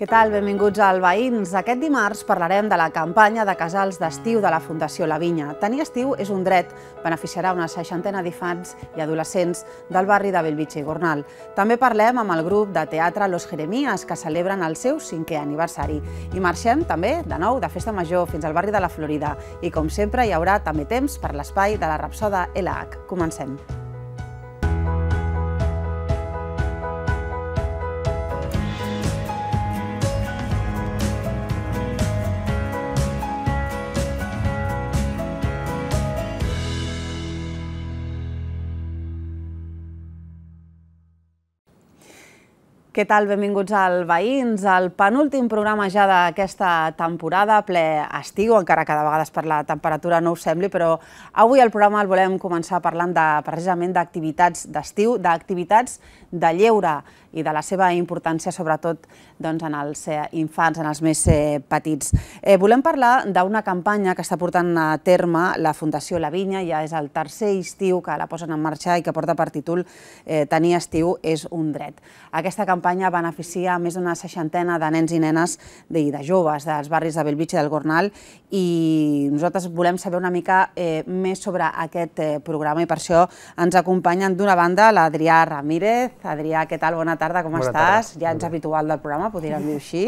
Què tal? Benvinguts al Veïns. Aquest dimarts parlarem de la campanya de casals d'estiu de la Fundació La Vinya. Tenir estiu és un dret. Beneficiarà una seixantena d'infants i adolescents del barri de Bellvitge i Gornal. També parlem amb el grup de teatre Los Jeremías, que celebren el seu cinquè aniversari. I marxem també, de nou, de Festa Major fins al barri de la Florida. I com sempre hi haurà també temps per l'espai de la Rapsoda LH. Comencem. Què tal? Benvinguts al Veïns, el penúltim programa ja d'aquesta temporada, ple estiu, encara que de vegades per la temperatura no us sembli, però avui el programa el volem començar parlant de, precisament d'activitats d'estiu, d'activitats de lleure i de la seva importància, sobretot doncs, en els eh, infants, en els més eh, petits. Eh, volem parlar d'una campanya que està portant a terme la Fundació La Vinya, ja és el tercer estiu que la posen en marxa i que porta per títol eh, Tenir estiu és un dret. Aquesta campanya beneficia més d'una seixantena de nens i nenes i de joves dels barris de Belvitge i del Gornal i nosaltres volem saber una mica eh, més sobre aquest eh, programa i per això ens acompanyen d'una banda l'Adrià Ramírez, Adrià, què tal? Bona tarda, com Bona estàs? Tarda. Ja ets habitual del programa, podríem dir així.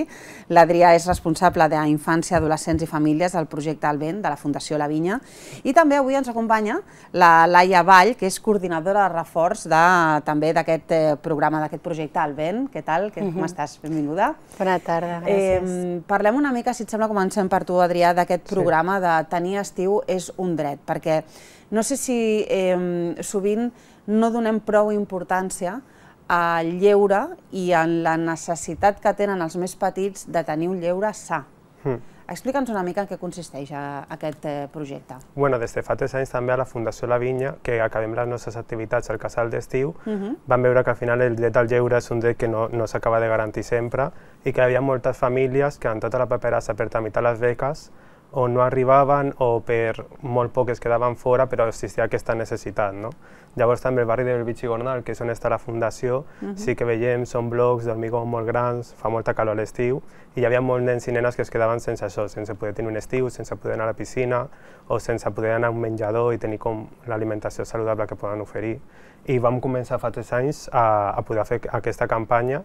L'Adrià és responsable d'Infància, Adolescents i Famílies del projecte El Vent, de la Fundació La Vinya. I també avui ens acompanya la Laia Vall, que és coordinadora de reforç de, també d'aquest eh, programa, d'aquest projecte El Vent. Què tal? Que, uh -huh. Com mhm. estàs? Benvinguda. Bona tarda, eh, gràcies. Eh, parlem una mica, si et sembla, comencem per tu, Adrià, d'aquest programa sí. de tenir estiu és un dret, perquè no sé si eh, sovint no donem prou importància al lleure i en la necessitat que tenen els més petits de tenir un lleure sa. Mm. Explica'ns una mica en què consisteix a, eh, a aquest eh, projecte. Bueno, des de fa tres anys també a la Fundació La Vinya, que acabem les nostres activitats al casal d'estiu, uh mhm. -huh. vam veure que al final el dret al lleure és un dret que no, no s'acaba de garantir sempre i que hi havia moltes famílies que en tota la paperassa per tramitar les beques o no arribaven o per molt poc es quedaven fora però existia aquesta necessitat. No? Llavors també el barri del Bitxi Gornal, que és on està la fundació, uh mhm. -huh. sí que veiem, són blocs d'hormigó molt grans, fa molta calor a l'estiu, i hi havia molts nens i nenes que es quedaven sense això, sense poder tenir un estiu, sense poder anar a la piscina, o sense poder anar a un menjador i tenir com l'alimentació saludable que poden oferir. I vam començar fa tres anys a, a poder fer aquesta campanya,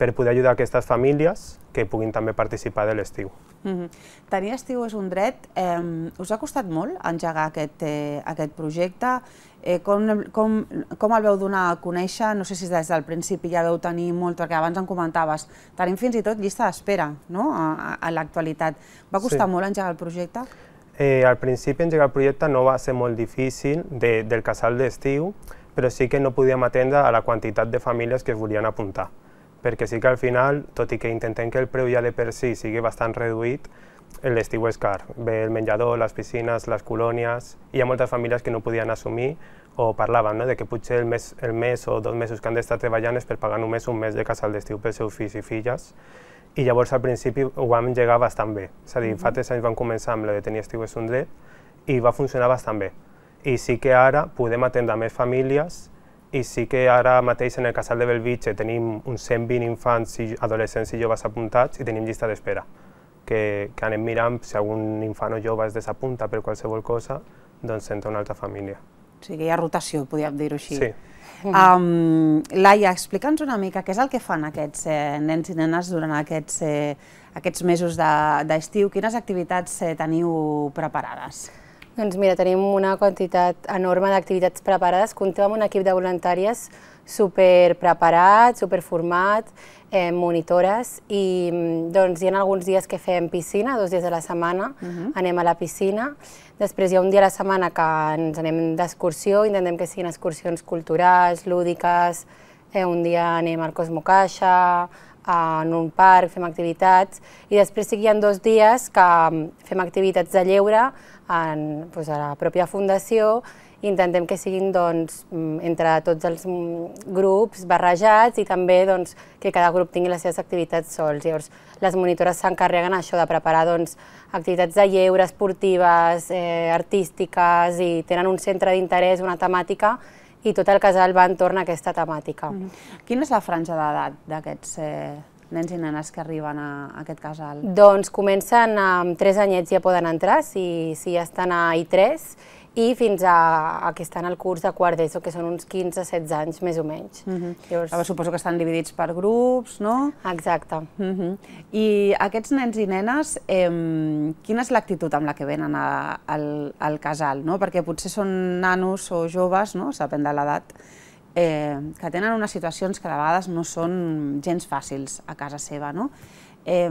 per poder ajudar aquestes famílies que puguin també participar de l'estiu. Mm -hmm. Tenir estiu és un dret. Eh, us ha costat molt engegar aquest, eh, aquest projecte? Eh, com, com, com el veu donar a conèixer? No sé si des del principi ja veu tenir molt, perquè abans en comentaves, tenim fins i tot llista d'espera no? a, a, a l'actualitat. Va costar sí. molt engegar el projecte? Eh, al principi engegar el projecte no va ser molt difícil de, del casal d'estiu, però sí que no podíem atendre a la quantitat de famílies que es volien apuntar perquè sí que al final, tot i que intentem que el preu ja de per si sigui bastant reduït, l'estiu és car. Ve el menjador, les piscines, les colònies... Hi ha moltes famílies que no podien assumir o parlaven no? de que potser el mes, el mes o dos mesos que han d'estar treballant és per pagar només un mes de casal d'estiu pels seus fills i filles. I llavors al principi ho vam llegar bastant bé. És a dir, mm -hmm. fa tres anys vam començar amb el de tenir estiu és un dret i va funcionar bastant bé. I sí que ara podem atendre més famílies i sí que ara mateix en el casal de Belvitge tenim uns 120 infants i adolescents i joves apuntats i tenim llista d'espera, que, que anem mirant si algun infant o jove es desapunta per qualsevol cosa, doncs senta una altra família. O sigui, hi ha rotació, podríem dir-ho així. Sí. Um, Laia, explica'ns una mica què és el que fan aquests eh, nens i nenes durant aquests, eh, aquests mesos d'estiu, de, quines activitats eh, teniu preparades? Doncs mira, tenim una quantitat enorme d'activitats preparades. Comptem amb un equip de voluntàries super preparat, super format, eh, monitores i mm, doncs hi ha alguns dies que fem piscina, dos dies a la setmana, uh mhm. -huh. anem a la piscina. Després hi ha un dia a la setmana que ens anem d'excursió, intentem que siguin excursions culturals, lúdiques, eh, un dia anem al Cosmocaixa, en un parc, fem activitats, i després sí que hi ha dos dies que mm, fem activitats de lleure en, doncs, a la pròpia fundació i intentem que siguin doncs, mm, entre tots els mm, grups barrejats i també doncs, que cada grup tingui les seves activitats sols. Llavors, les monitores s'encarreguen això de preparar doncs, activitats de lleure, esportives, eh, artístiques i tenen un centre d'interès, una temàtica i tot el casal va entorn a aquesta temàtica. Mm-hmm. Quina és la franja d'edat d'aquests eh, nens i nenes que arriben a, a aquest casal? Doncs comencen amb 3 anyets ja poden entrar, si, si ja estan a I3, i fins a, a que estan al curs de quart d'ESO, que són uns 15-16 anys més o menys. Uh mhm. -huh. Llavors... suposo que estan dividits per grups, no? Exacte. Uh mhm. -huh. I aquests nens i nenes, eh, quina és l'actitud amb la que venen a, al, al casal? No? Perquè potser són nanos o joves, no? s'aprèn de l'edat, eh, que tenen unes situacions que de vegades no són gens fàcils a casa seva. No? Eh,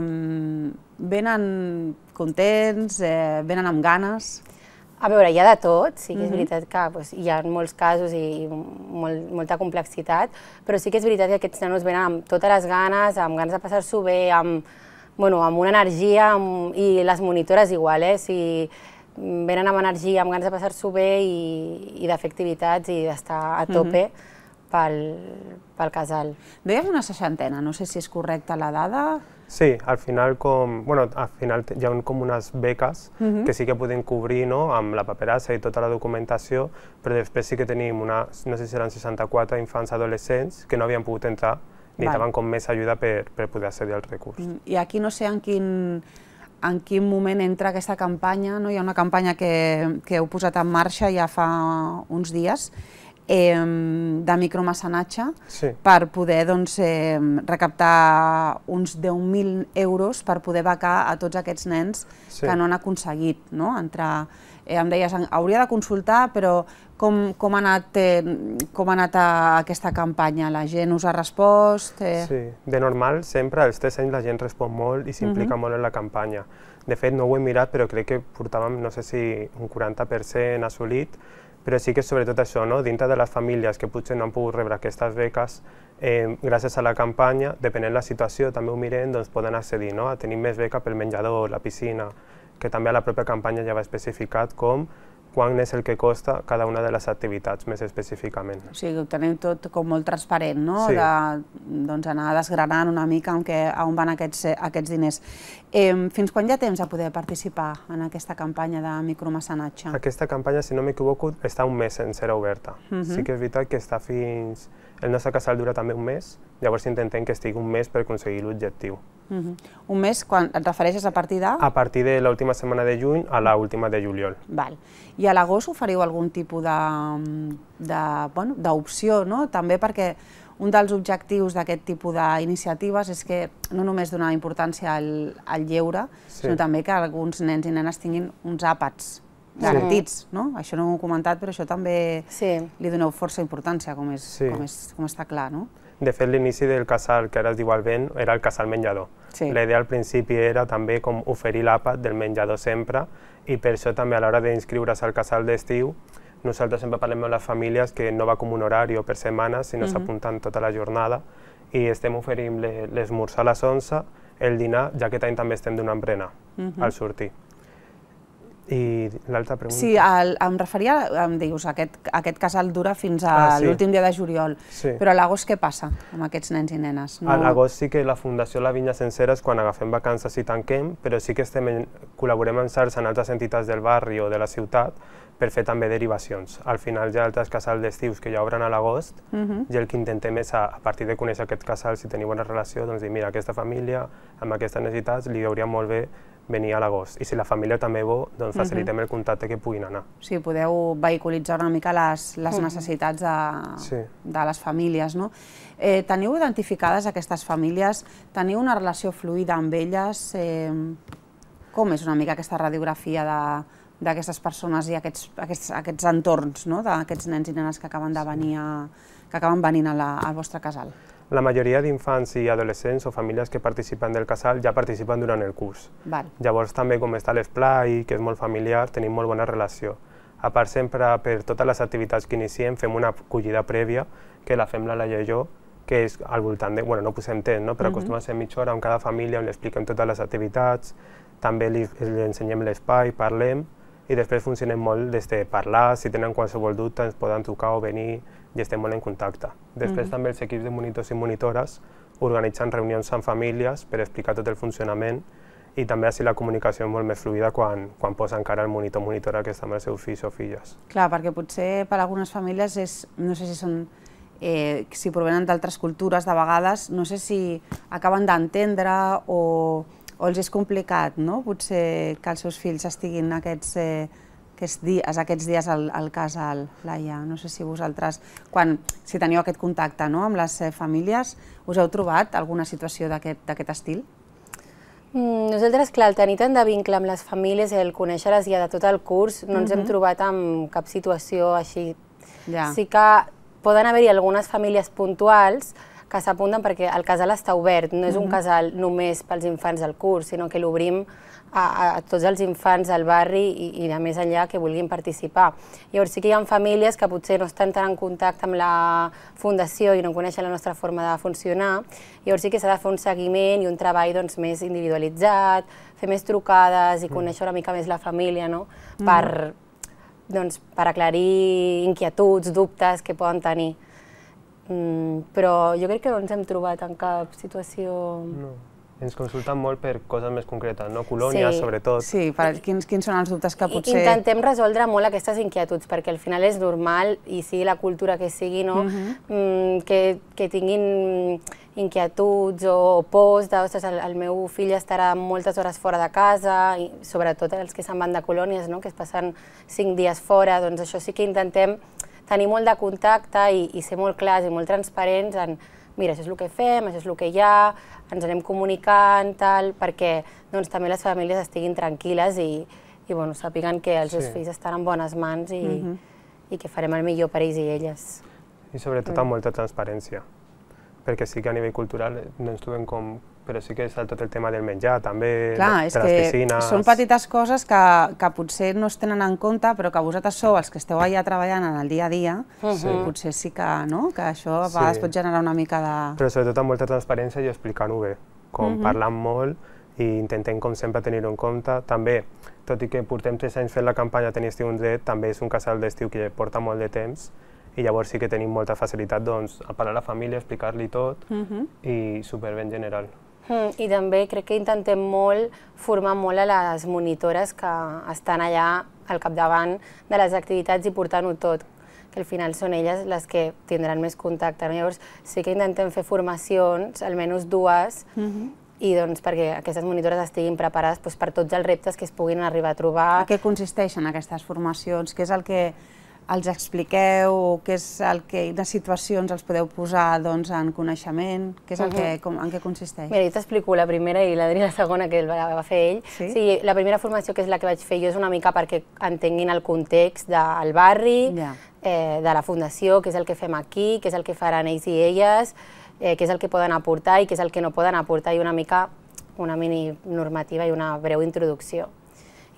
venen contents, eh, venen amb ganes... A veure, hi ha de tot, sí que és mhm. veritat que pues, hi ha molts casos i, molt, molta complexitat, però sí que és veritat que aquests nanos venen amb totes les ganes, amb ganes de passar-s'ho bé, amb, bueno, amb una energia amb, i les monitores igual, eh? Si, venen amb energia, amb ganes de passar-s'ho bé i, i d'efectivitats i d'estar a mhm. tope. Mm -hmm pel, pel casal. Deies una seixantena, no sé si és correcta la dada. Sí, al final, com, bueno, al final hi ha com unes beques uh mhm. -huh. que sí que podem cobrir no, amb la paperassa i tota la documentació, però després sí que tenim una, no sé si eren 64 infants adolescents que no havien pogut entrar, ni estaven com més ajuda per, per poder accedir al recurs. Mm, I aquí no sé en quin en quin moment entra aquesta campanya. No? Hi ha una campanya que, que heu posat en marxa ja fa uns dies eh, de micromecenatge sí. per poder doncs, eh, recaptar uns 10.000 euros per poder becar a tots aquests nens sí. que no han aconseguit no? entrar eh, em deies, hauria de consultar, però com, com, ha anat, eh, com ha anat a aquesta campanya? La gent us ha respost? Eh? Sí, de normal sempre als tres anys la gent respon molt i s'implica uh mhm. -huh. molt en la campanya. De fet, no ho he mirat, però crec que portàvem, no sé si un 40% assolit, però sí que sobretot això, no? dintre de les famílies que potser no han pogut rebre aquestes beques, eh, gràcies a la campanya, depenent de la situació, també ho mirem, doncs poden accedir no? a tenir més beca pel menjador, la piscina, que també a la pròpia campanya ja va especificat com quant és el que costa cada una de les activitats més específicament. O sigui, ho tenim tot com molt transparent, no? Sí. De, doncs anar desgranant una mica on, què, on van aquests, aquests diners. Eh, fins quan hi ha temps a poder participar en aquesta campanya de micromecenatge? Aquesta campanya, si no m'equivoco, està un mes sencera ser oberta. Uh mhm. -huh. Sí que és veritat que està fins el nostre casal dura també un mes, llavors intentem que estigui un mes per aconseguir l'objectiu. Uh mhm. -huh. Un mes, quan et refereixes a partir de...? A partir de l'última setmana de juny a l'última de juliol. Val. I a l'agost oferiu algun tipus d'opció, bueno, no? també perquè un dels objectius d'aquest tipus d'iniciatives és que no només donar importància al, al lleure, sí. sinó també que alguns nens i nenes tinguin uns àpats garantits, no? Això no ho he comentat, però això també sí. li doneu força importància, com, és, sí. com, és, com està clar, no? De fet, l'inici del casal, que ara es diu Alvent, era el casal menjador. Sí. La idea al principi era també com oferir l'àpat del menjador sempre i per això també a l'hora d'inscriure's al casal d'estiu nosaltres sempre parlem amb les famílies que no va com un horari o per setmana, sinó uh -huh. s'apunten tota la jornada i estem oferint l'esmorzar a les 11, el dinar, ja que any també estem donant berenar uh -huh. al sortir. I l'altra pregunta? Sí, el, em referia, em dius, aquest, aquest casal dura fins a ah, sí. l'últim dia de juliol, sí. però a l'agost què passa amb aquests nens i nenes? No... A l'agost sí que la Fundació La Vinya Sencera és quan agafem vacances i tanquem, però sí que estem en, col·laborem amb xarxa en altres entitats del barri o de la ciutat per fer també derivacions. Al final hi ha altres casals d'estius que ja obren a l'agost uh mhm. -huh. i el que intentem és, a, a partir de conèixer aquest casal, si teniu bona relació, doncs dir, mira, aquesta família amb aquestes necessitats li hauria molt bé venir a l'agost. I si la família també vol, doncs mhm. facilitem uh -huh. el contacte que puguin anar. Sí, podeu vehiculitzar una mica les, les mhm. necessitats de, sí. de les famílies, no? Eh, teniu identificades aquestes famílies? Teniu una relació fluida amb elles? Eh, com és una mica aquesta radiografia de d'aquestes persones i aquests, aquests, aquests entorns no? d'aquests nens i nenes que acaben de venir a, que acaben venint a la, al vostre casal? La majoria d'infants i adolescents o famílies que participen del casal ja participen durant el curs. Val. Llavors també com està l'esplai, que és molt familiar, tenim molt bona relació. A part, sempre per totes les activitats que iniciem fem una acollida prèvia, que la fem la Laia i jo, que és al voltant de... Bueno, no posem temps, no? però uh mhm. -huh. acostuma a ser mitja hora amb cada família on li expliquem totes les activitats, també li, li ensenyem l'espai, parlem, i després funcionem molt des de parlar, si tenen qualsevol dubte ens poden trucar o venir, i estem molt en contacte. Després mm -hmm. també els equips de monitors i monitores organitzen reunions amb famílies per explicar tot el funcionament i també així la comunicació és molt més fluida quan, quan posa encara el monitor monitora que està amb els seus fills o filles. Clar, perquè potser per algunes famílies és, no sé si són eh, si provenen d'altres cultures, de vegades, no sé si acaben d'entendre o, o els és complicat, no?, potser que els seus fills estiguin aquests eh, és, di aquests dies al, al casal, Laia. No sé si vosaltres, quan, si teniu aquest contacte no, amb les eh, famílies, us heu trobat alguna situació d'aquest estil? Mm, nosaltres, clar, el tenir tant de vincle amb les famílies, el conèixer-les ja de tot el curs, no ens hem mhm. trobat amb cap situació així. Ja. Sí que poden haver-hi algunes famílies puntuals, que s'apunten perquè el casal està obert, no és un mhm. casal només pels infants del curs, sinó que l'obrim a, a tots els infants del barri i, i de més enllà que vulguin participar. Llavors sí que hi ha famílies que potser no estan tan en contacte amb la fundació i no coneixen la nostra forma de funcionar, llavors sí que s'ha de fer un seguiment i un treball doncs, més individualitzat, fer més trucades i mm. conèixer una mica més la família, no? Mm. Per, doncs, per aclarir inquietuds, dubtes que poden tenir. Mm, però jo crec que no ens hem trobat en cap situació... No. Ens consulten molt per coses més concretes, no? Colònia, sí. sobretot. Sí, per quins, quins són els dubtes que potser... Intentem resoldre molt aquestes inquietuds, perquè al final és normal, i sigui la cultura que sigui, no? Uh mhm. -huh. mm, que, que tinguin inquietuds o pors de, ostres, el, el meu fill estarà moltes hores fora de casa, i sobretot els que se'n van de colònies, no? que es passen cinc dies fora, doncs això sí que intentem tenir molt de contacte i, i ser molt clars i molt transparents en mira, això és el que fem, això és el que hi ha, ens anem comunicant, tal, perquè doncs, també les famílies estiguin tranquil·les i, i bueno, sàpiguen que els sí. fills estan en bones mans i, uh mhm. -huh. i que farem el millor per ells i elles. I sobretot amb molta transparència, perquè sí que a nivell cultural no ens trobem com però sí que és tot el tema del menjar, també, Clar, de, de les piscines... Són petites coses que, que potser no es tenen en compte, però que vosaltres sou els que esteu allà treballant en el dia a dia, uh eh, -huh. potser sí que, no? que això a vegades sí. pot generar una mica de... Però sobretot amb molta transparència i explicant-ho bé, com uh -huh. parlant molt i intentem, com sempre, tenir-ho en compte. També, tot i que portem tres anys fent la campanya Tenir Estiu un Dret, també és un casal d'estiu que porta molt de temps, i llavors sí que tenim molta facilitat doncs, a parlar a la família, explicar-li tot uh -huh. i superben general. Mm, I també crec que intentem molt formar molt a les monitores que estan allà al capdavant de les activitats i portant-ho tot que al final són elles les que tindran més contacte. Llavors, sí que intentem fer formacions, almenys dues, mm -hmm i doncs perquè aquestes monitores estiguin preparades doncs, per tots els reptes que es puguin arribar a trobar. A què consisteixen aquestes formacions? Què és el que els expliqueu què és el que, quines situacions els podeu posar doncs, en coneixement, què és el que, com, en què consisteix? Mira, jo t'explico la primera i l'Adri la segona que va, va fer ell. Sí? sí? la primera formació que és la que vaig fer jo és una mica perquè entenguin el context del barri, ja. eh, de la fundació, què és el que fem aquí, què és el que faran ells i elles, eh, què és el que poden aportar i què és el que no poden aportar i una mica una mini normativa i una breu introducció.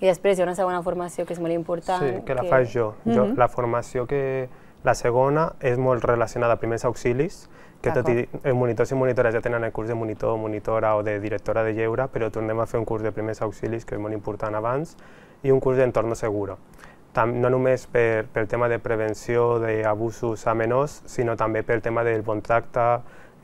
I després hi ha una segona formació que és molt important. Sí, que la que... faig jo. jo. Uh -huh. La formació que... La segona és molt relacionada a primers auxilis, que tot i els eh, monitors i monitores ja tenen el curs de monitor, monitora o de directora de lleure, però tornem a fer un curs de primers auxilis, que és molt important abans, i un curs d'entorn seguro. Tam, no només per, per tema de prevenció d'abusos a menors, sinó també pel tema del bon tracte,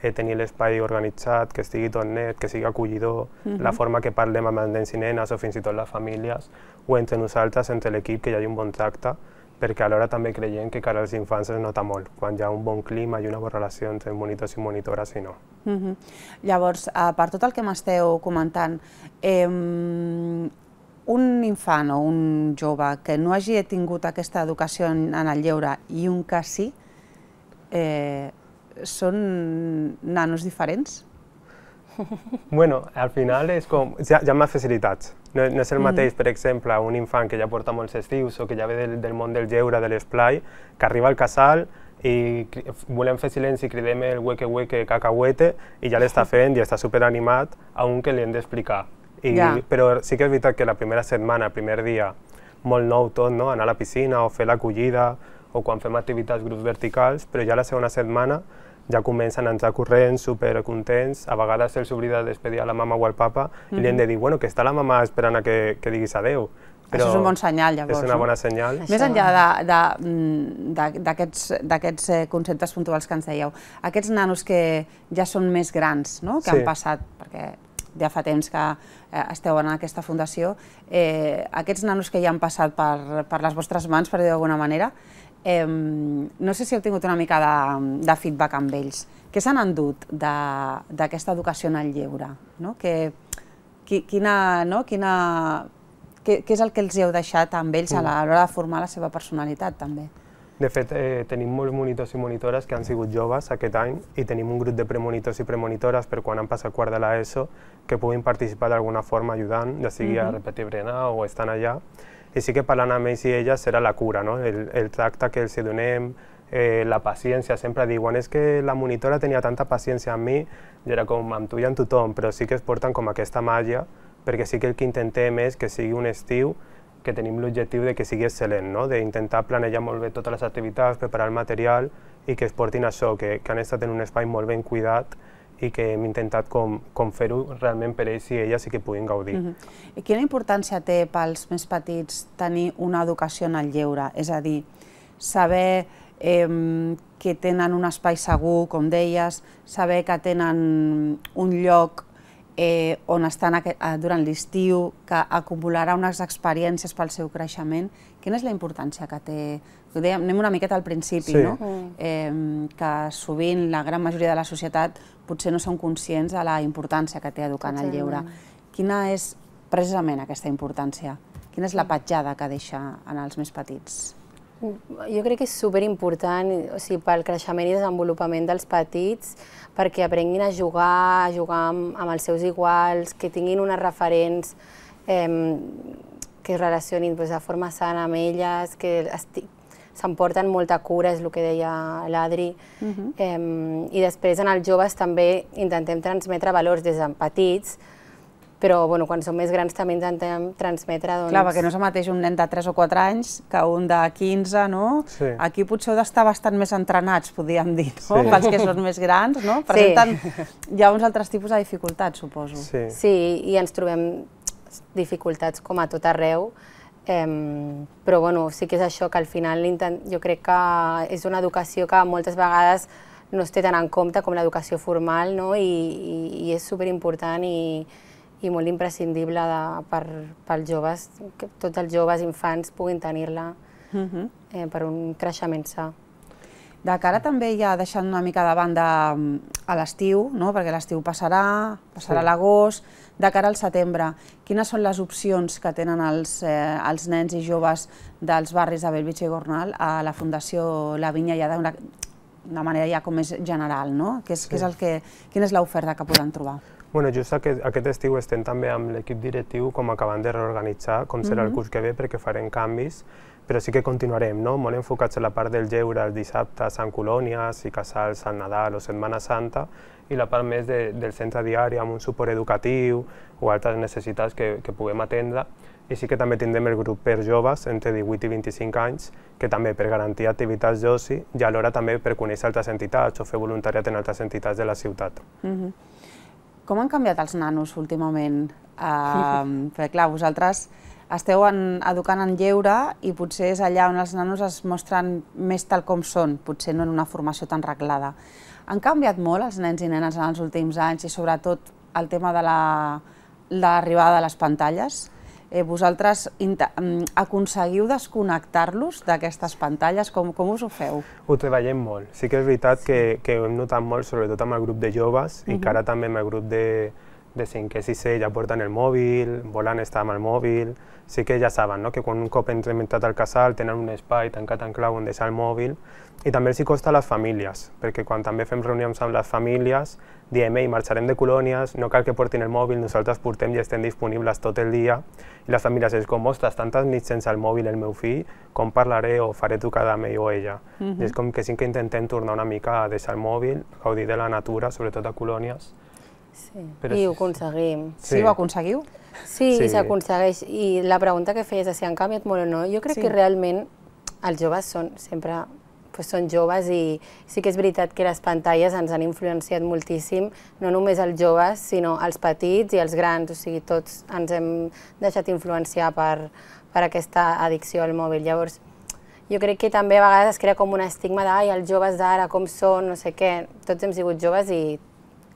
eh, tenir l'espai organitzat, que estigui tot net, que sigui acollidor, uh -huh. la forma que parlem amb els nens i nenes o fins i tot les famílies, o entre nosaltres, entre l'equip, que hi hagi un bon tracte, perquè alhora també creiem que cara als infants es nota molt, quan hi ha un bon clima i una bona relació entre monitors i monitores i no. Uh -huh. Llavors, eh, per tot el que m'esteu comentant, eh, un infant o un jove que no hagi tingut aquesta educació en, en el lleure i un que sí, eh, son nanos diferents. Bueno, al final és com... ja, ha, hi ha més facilitats. No, no és el mm. mateix, per exemple, un infant que ja porta molts estius o que ja ve del, del món del lleure, de l'esplai, que arriba al casal i volem fer silenci i cridem el hueque hueque cacahuete i ja l'està fent i està superanimat a un que li hem d'explicar. Ja. Però sí que és veritat que la primera setmana, el primer dia, molt nou tot, no? anar a la piscina o fer l'acollida o quan fem activitats grups verticals, però ja la segona setmana ja comencen a entrar corrents, supercontents, a vegades se'ls oblida despedir a la mama o al papa mm -hmm. i li hem mhm. de dir, bueno, que està la mama esperant a que, que diguis adeu. Però Això és un bon senyal, llavors. És una bona senyal. Més enllà mm, d'aquests eh, conceptes puntuals que ens dèieu, aquests nanos que ja són més grans, no? que sí. han passat, perquè ja fa temps que eh, esteu en aquesta fundació, eh, aquests nanos que ja han passat per, per les vostres mans, per dir d'alguna manera, no sé si heu tingut una mica de, de feedback amb ells. Què s'han endut d'aquesta educació en el lleure? No? Que, qui, quina, no? quina, què, què és el que els heu deixat amb ells a l'hora de formar la seva personalitat, també? De fet, eh, tenim molts monitors i monitores que han sigut joves aquest any i tenim un grup de premonitors i premonitores per quan han passat quart de l'ESO que puguin participar d'alguna forma ajudant, ja sigui mm -hmm. a mhm. repetir berenar o estan allà i sí que parlant amb ells i elles serà la cura, no? el, el tracte que els donem, eh, la paciència, sempre diuen és que la monitora tenia tanta paciència amb mi i era com amb tu i amb tothom, però sí que es porten com aquesta màgia perquè sí que el que intentem és que sigui un estiu que tenim l'objectiu de que sigui excel·lent, no? d'intentar planejar molt bé totes les activitats, preparar el material i que es portin això, que, que han estat en un espai molt ben cuidat i que hem intentat com, com fer-ho realment per ells i elles i que puguin gaudir. Mm -hmm. I quina importància té pels més petits tenir una educació en el lleure? És a dir, saber eh, que tenen un espai segur, com deies, saber que tenen un lloc eh, on estan durant l'estiu, que acumularà unes experiències pel seu creixement. Quina és la importància que té... Ho dèiem, anem una miqueta al principi, sí. no? Mm. Eh, que sovint la gran majoria de la societat potser no són conscients de la importància que té educar en el lleure. Quina és precisament aquesta importància? Quina és la petjada que deixa en els més petits? Jo crec que és superimportant o sigui, pel creixement i desenvolupament dels petits, perquè aprenguin a jugar, a jugar amb, amb els seus iguals, que tinguin unes referents eh, que es relacionin pues, de forma sana amb elles, que s'emporten molta cura, és el que deia l'Adri. Uh -huh. eh, I després en els joves també intentem transmetre valors des de petits, però bueno, quan som més grans també intentem transmetre... Doncs... Clar, perquè no és el mateix un nen de 3 o 4 anys que un de 15, no? Sí. Aquí potser heu d'estar bastant més entrenats, podríem dir, no? Sí. Pels que són més grans, no? Presenten sí. hi ha uns altres tipus de dificultats, suposo. Sí. sí, i ens trobem dificultats com a tot arreu, però bueno, sí que és això, que al final jo crec que és una educació que moltes vegades no es té tant en compte com l'educació formal no? I, i, i és superimportant i, i molt imprescindible de, per, pels joves, que tots els joves infants puguin tenir-la uh mhm. -huh. eh, per un creixement sa. De cara també ja deixant una mica de banda mm, a l'estiu, no? perquè l'estiu passarà, passarà sí. l'agost, de cara al setembre, quines són les opcions que tenen els, eh, els nens i joves dels barris de Bellvitge i Gornal a la Fundació La Vinya ja d'una una manera ja com més general, no? Que és, sí. que és el que, quina és l'oferta que poden trobar? Bueno, just aquest, aquest estiu estem també amb l'equip directiu com acabant de reorganitzar com serà mm -hmm. el mhm. curs que ve perquè farem canvis però sí que continuarem, no? molt enfocats a la part del lleure, els dissabtes, Sant Colònies i casals, Sant Nadal o Setmana Santa, i la part més de, del centre diari amb un suport educatiu o altres necessitats que, que puguem atendre. I sí que també tindrem el grup per joves entre 18 i 25 anys, que també per garantir activitats d'oci i alhora també per conèixer altres entitats o fer voluntariat en altres entitats de la ciutat. Uh Com han canviat els nanos últimament? Uh, perquè clar, vosaltres esteu en, educant en lleure i potser és allà on els nanos es mostren més tal com són, potser no en una formació tan reglada. Han canviat molt els nens i nenes en els últims anys i sobretot el tema de l'arribada la, de les pantalles? eh, vosaltres mm, aconseguiu desconnectar-los d'aquestes pantalles? Com, com us ho feu? Ho treballem molt. Sí que és veritat sí. que, que ho hem notat molt, sobretot amb el grup de joves uh -huh. i mhm. encara també amb el grup de, de síntesi ja porten el mòbil, volen estar amb el mòbil, sí que ja saben no? que quan un cop entra al casal tenen un espai tancat en clau on deixar el mòbil i també els hi costa a les famílies, perquè quan també fem reunions amb les famílies diem, ei, marxarem de colònies, no cal que portin el mòbil, nosaltres portem i estem disponibles tot el dia, i les famílies és com, ostres, tantes nits sense el mòbil el meu fill, com parlaré o faré trucada amb ell o ella. Mhm. I és com que sí que intentem tornar una mica a deixar el mòbil, gaudir de la natura, sobretot a colònies, Sí. Però I ho aconseguim. Sí, sí ho aconseguiu? Sí, sí. s'aconsegueix. I la pregunta que feies de si han canviat molt o no, jo crec sí. que realment els joves són sempre pues, són joves i sí que és veritat que les pantalles ens han influenciat moltíssim, no només els joves, sinó els petits i els grans, o sigui, tots ens hem deixat influenciar per, per aquesta addicció al mòbil. Llavors, jo crec que també a vegades es crea com un estigma de els joves d'ara, com són, no sé què, tots hem sigut joves i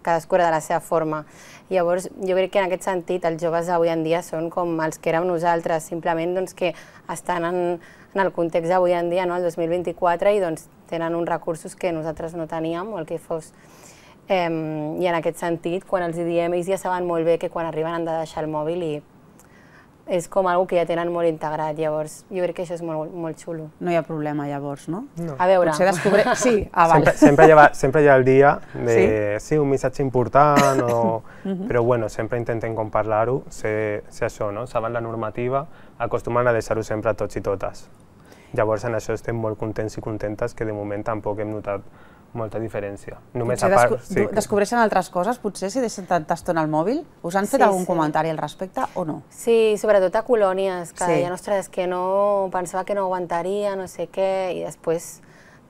cadascuna de la seva forma. Llavors, jo crec que en aquest sentit els joves avui en dia són com els que érem nosaltres, simplement doncs, que estan en, en el context d'avui en dia, no? el 2024, i doncs, tenen uns recursos que nosaltres no teníem o el que fos. Eh, I en aquest sentit, quan els diem, ells ja saben molt bé que quan arriben han de deixar el mòbil i és com algo que ja tenen molt integrat, llavors jo crec que això és molt, molt xulo. No hi ha problema llavors, no? no. A veure... Potser descobre... Sí, ah, vale. sempre, sempre, hi ha, sempre hi ha el dia de sí, sí un missatge important, o... uh -huh. però bueno, sempre intentem com parlar-ho, ser, ser això, no? Saben la normativa, acostumen a deixar-ho sempre a tots i totes. Llavors en això estem molt contents i contentes que de moment tampoc hem notat molta diferència. Només potser a part, desco sí. Descobreixen altres coses, potser, si deixen tanta estona al mòbil? Us han fet sí, algun sí. comentari al respecte o no? Sí, sobretot a colònies, que sí. no, ostres, que no, pensava que no aguantaria, no sé què, i després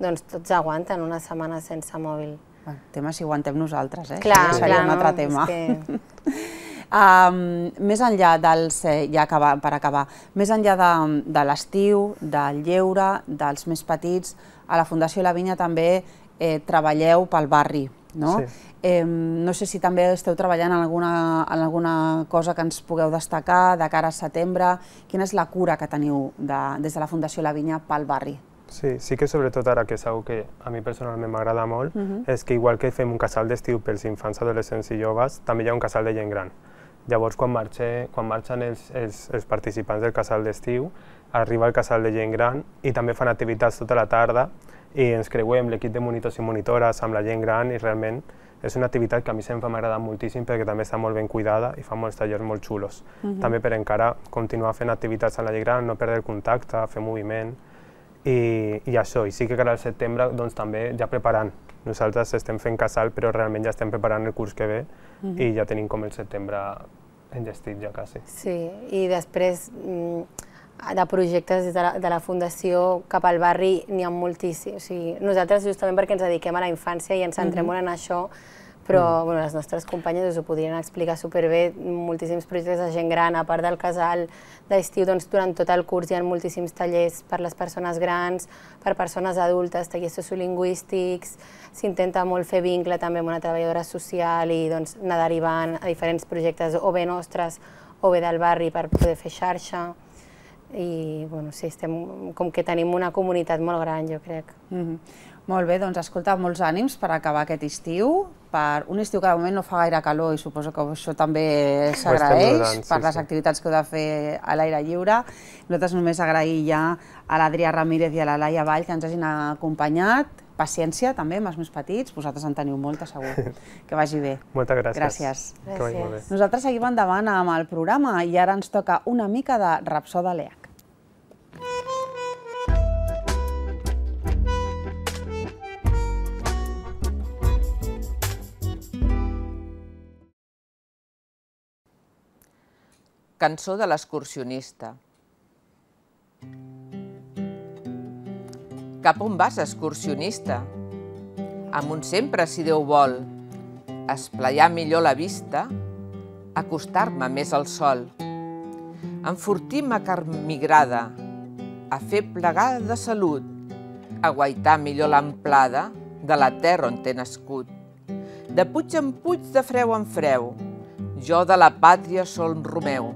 doncs tots aguanten una setmana sense mòbil. El tema és si aguantem nosaltres, eh? Clar, sí. clar, un altre no? tema. que... Um, més enllà dels, eh, ja acabar, per acabar, més enllà de, de l'estiu, del lleure, dels més petits, a la Fundació La Vinya també eh, treballeu pel barri. No? Sí. Eh, no sé si també esteu treballant en alguna, en alguna cosa que ens pugueu destacar de cara a setembre. Quina és la cura que teniu de, des de la Fundació La Vinya pel barri? Sí, sí que sobretot ara que és una que a mi personalment m'agrada molt, uh mhm. -huh. és que igual que fem un casal d'estiu pels infants, adolescents i joves, també hi ha un casal de gent gran. Llavors, quan, marxe, quan marxen els, els, els participants del casal d'estiu, arriba el casal de gent gran i també fan activitats tota la tarda, i ens creuem l'equip de monitors i monitores amb la gent gran i realment és una activitat que a mi sempre m'ha agradat moltíssim perquè també està molt ben cuidada i fa molts tallers molt xulos. Uh mhm. -huh. També per encara continuar fent activitats a la gent gran, no perdre el contacte, fer moviment i, i això. I sí que ara al setembre doncs, també ja preparant. Nosaltres estem fent casal però realment ja estem preparant el curs que ve uh mhm. -huh. i ja tenim com el setembre enllestit ja quasi. Sí, i després... Mm de projectes de la, de la Fundació cap al barri n'hi ha moltíssim. O sigui, nosaltres, justament perquè ens dediquem a la infància i ens centrem mm -hmm. en això, però mm. bueno, les nostres companyes us ho podrien explicar superbé, moltíssims projectes de gent gran, a part del casal d'estiu, doncs durant tot el curs hi ha moltíssims tallers per les persones grans, per persones adultes, tallers sociolingüístics, s'intenta molt fer vincle també amb una treballadora social i doncs, anar derivant a diferents projectes o bé nostres o bé del barri per poder fer xarxa i bueno, sí, estem, com que tenim una comunitat molt gran, jo crec. Mm -hmm. Molt bé, doncs escolta, molts ànims per acabar aquest estiu, per un estiu que de moment no fa gaire calor i suposo que això també s'agraeix sí, per les sí. activitats que heu de fer a l'aire lliure. Nosaltres només agrair ja a l'Adrià Ramírez i a la Laia Vall que ens hagin acompanyat. Paciència també amb els més petits, vosaltres en teniu molta segur. Que vagi bé. Moltes gràcies. Gràcies. gràcies. Nosaltres seguim endavant amb el programa i ara ens toca una mica de Rapsó l'EAC. cançó de l'excursionista. Cap on vas, excursionista? Amunt sempre, si Déu vol. esplaiar millor la vista, acostar-me més al sol. Enfortir-me carmigrada, migrada, a fer plegar de salut, aguaitar millor l'amplada de la terra on t'he nascut. De puig en puig, de freu en freu, jo de la pàtria sol Romeu.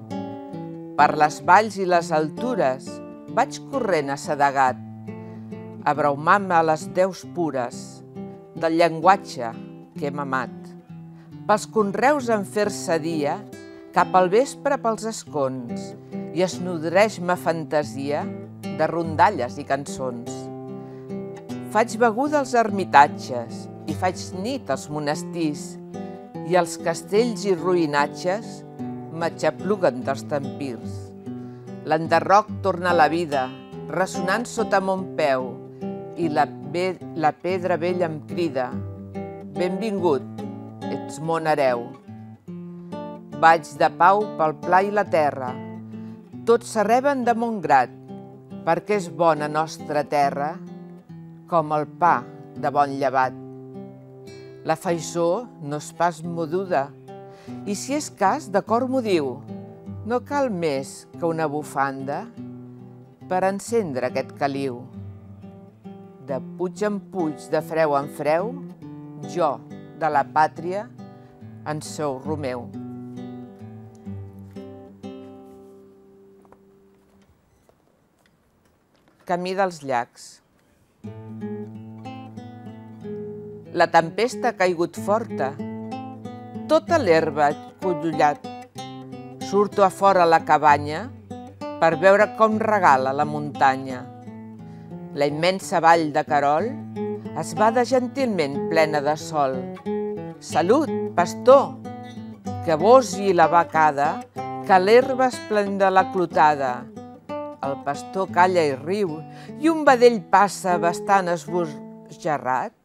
Per les valls i les altures vaig corrent assedegat, abraumant a les deus pures del llenguatge que hem amat. Pels conreus en fer-se dia, cap al vespre pels escons, i es nodreix ma fantasia de rondalles i cançons. Faig beguda als ermitatges i faig nit als monestirs i als castells i ruïnatges m'aixapluguen dels tampirs. L'enderroc torna a la vida, ressonant sota mon peu, i la, ve la pedra vella em crida. Benvingut, ets mon hereu. Vaig de pau pel pla i la terra. Tots s'arreben de mon grat, perquè és bona nostra terra, com el pa de bon llevat. La faixó no és pas moduda, i si és cas, de cor m'ho diu. No cal més que una bufanda per encendre aquest caliu. De puig en puig, de freu en freu, jo, de la pàtria, en sou Romeu. Camí dels llacs. La tempesta ha caigut forta, tota l'herba collollat. Surto a fora la cabanya per veure com regala la muntanya. La immensa vall de Carol es va de gentilment plena de sol. Salut, pastor, que vos i la vacada, que l'herba esplenda la clotada. El pastor calla i riu i un vedell passa bastant esbojarrat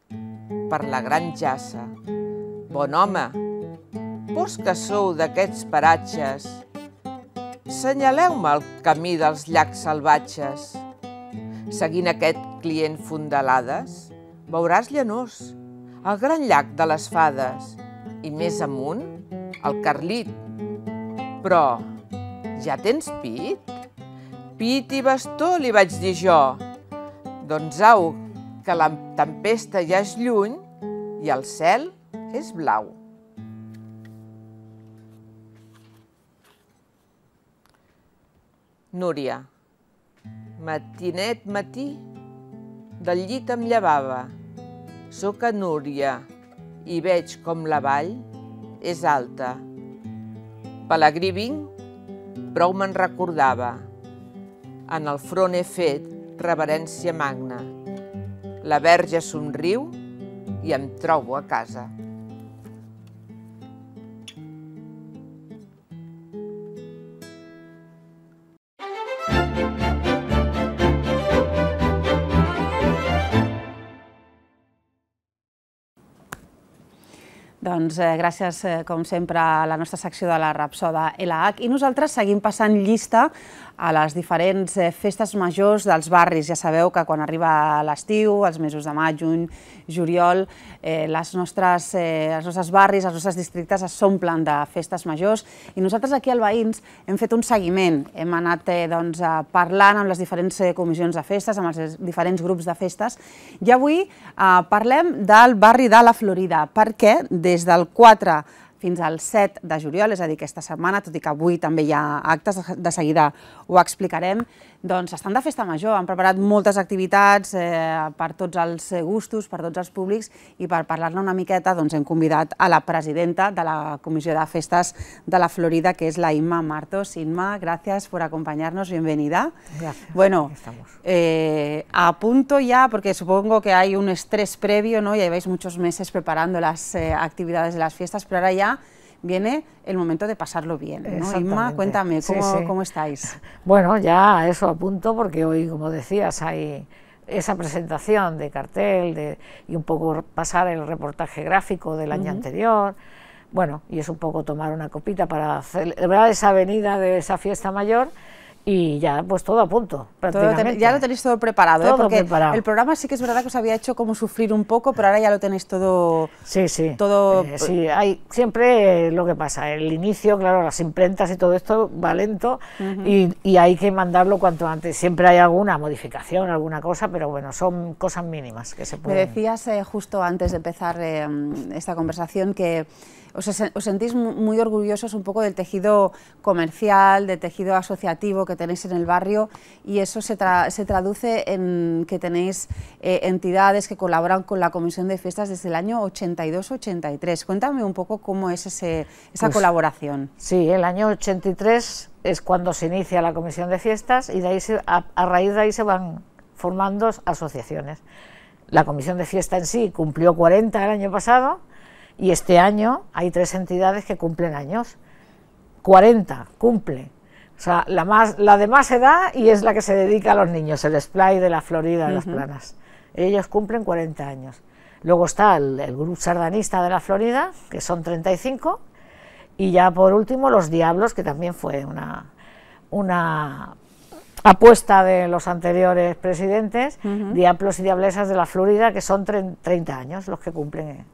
per la gran jassa. Bon home, vos que sou d'aquests paratges, senyaleu-me el camí dels llacs salvatges. Seguint aquest client fondalades, veuràs Llanós, el gran llac de les fades, i més amunt, el Carlit. Però, ja tens pit? Pit i bastó, li vaig dir jo. Doncs au, que la tempesta ja és lluny i el cel és blau. Núria. Matinet matí, del llit em llevava. Soc a Núria i veig com la vall és alta. Pelegrí vinc, prou me'n recordava. En el front he fet reverència magna. La verge somriu i em trobo a casa. Doncs eh, gràcies, eh, com sempre, a la nostra secció de la Rapsoda LH. I nosaltres seguim passant llista a les diferents eh, festes majors dels barris. Ja sabeu que quan arriba l'estiu, els mesos de maig, juny, juliol, eh, les nostres, eh, els nostres barris, els nostres districtes es s'omplen de festes majors i nosaltres aquí al Veïns hem fet un seguiment. Hem anat eh, doncs, eh, parlant amb les diferents eh, comissions de festes, amb els eh, diferents grups de festes i avui eh, parlem del barri de la Florida què? des de del 4 fins al 7 de juliol, és a dir, aquesta setmana, tot i que avui també hi ha actes, de seguida ho explicarem. doncs estan de festa major, han preparado muchas actividades para eh, per tots els gustos, para todos els públics, Y para parlar-ne una miqueta doncs, hem convidat a la presidenta de la Comisión de Festes de la Florida, que es la Inma Martos. Inma, gracias por acompañarnos, bienvenida. Bueno, eh, a punto ya, porque supongo que hay un estrés previo, ¿no? Ya lleváis muchos meses preparando las eh, actividades de las fiestas, pero ahora ya viene el momento de pasarlo bien. ¿no? cuéntame, ¿cómo, estáis? Bueno, ya eso apunto... porque hoy, como decías, hay esa presentación de cartel y un poco pasar el reportaje gráfico del año anterior. Bueno, y es un poco tomar una copita para celebrar esa venida de esa fiesta mayor y ya pues todo a punto. ya lo tenéis todo ¿eh? preparado, el programa sí que es verdad que os había hecho como sufrir un poco, pero ahora ya lo tenéis todo... Sí, sí. Todo... Eh, hay siempre lo que pasa, el inicio, claro, las imprentas y todo esto va lento y, hay que mandarlo cuanto antes. Siempre hay alguna modificación, alguna cosa, pero bueno, son cosas mínimas que se pueden... Me decías eh, justo antes de empezar esta conversación que os, sentís muy orgullosos un poco del tejido comercial, del tejido asociativo que tenéis en el barrio y eso se, traduce en que tenéis eh, entidades que colaboran con la Comisión de Fiestas desde el año 82-83. Cuéntame un poco cómo es esa pues colaboración. Sí, el año 83 es cuando se inicia la Comisión de Fiestas y de ahí a, raíz de ahí se van formando asociaciones. La Comisión de Fiestas en sí cumplió 40 el año pasado y este año hay tres entidades que cumplen años. 40 cumple. O sea, la, más, la de más edad y es la que se dedica a los niños, el display de la Florida, de las Planas. Ellos cumplen 40 años. Luego está el, Grupo Sardanista de la Florida, que son 35. Y ya por último, los Diablos, que también fue una, una apuesta de los anteriores presidentes, Diablos y Diablesas de la Florida, que son 30 años los que cumplen eh,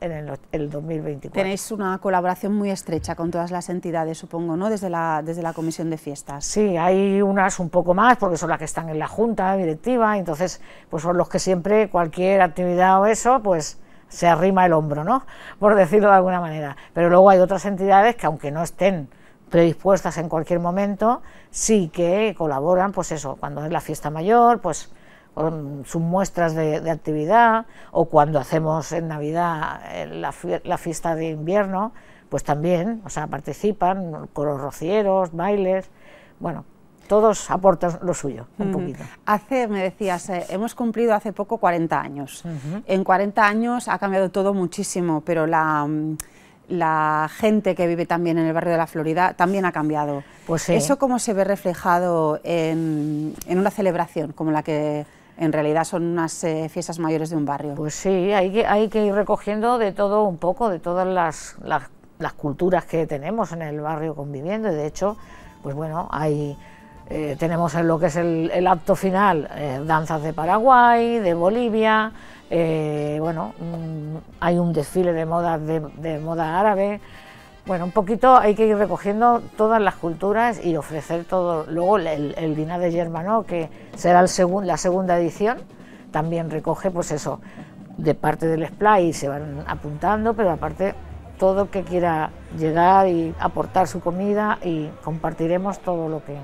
en el, 2024. Tenéis una colaboración muy estrecha con todas las entidades, supongo, ¿no? Desde la, desde la Comisión de Fiestas. Sí, hay unas un poco más, porque son las que están en la Junta Directiva, entonces pues son los que siempre, cualquier actividad o eso, pues se arrima el hombro, ¿no? Por decirlo de alguna manera. Pero luego hay otras entidades que aunque no estén predispuestas en cualquier momento, sí que colaboran, pues eso, cuando es la fiesta mayor, pues con sus muestras de, actividad o cuando hacemos en Navidad eh, la, fiesta de invierno, pues también, o sea, participan los rocieros, bailes, bueno, todos aportan lo suyo, un poquito. Hace, me decías, eh, hemos cumplido hace poco 40 años. En 40 años ha cambiado todo muchísimo, pero mm, la gente que vive también en el barrio de la Florida también ha cambiado. Pues ¿Eso cómo se ve reflejado en, en, una celebración como la que en realidad son unas eh, fiestas mayores de un barrio. Pues sí, hay que, hay que ir recogiendo de todo un poco, de todas las, culturas que tenemos en el barrio conviviendo y de hecho, pues bueno, hay... Eh, tenemos en lo que es el, acto final eh, danzas de Paraguay, de Bolivia, bueno, mm, hay un desfile de moda, de, de moda árabe, bueno, un poquito hay que ir recogiendo todas las culturas y ofrecer todo. Luego el, el de Germano, que será el la segunda edición, también recoge, pues eso, de parte del y se van apuntando, pero aparte todo que quiera llegar y aportar su comida y compartiremos todo lo que...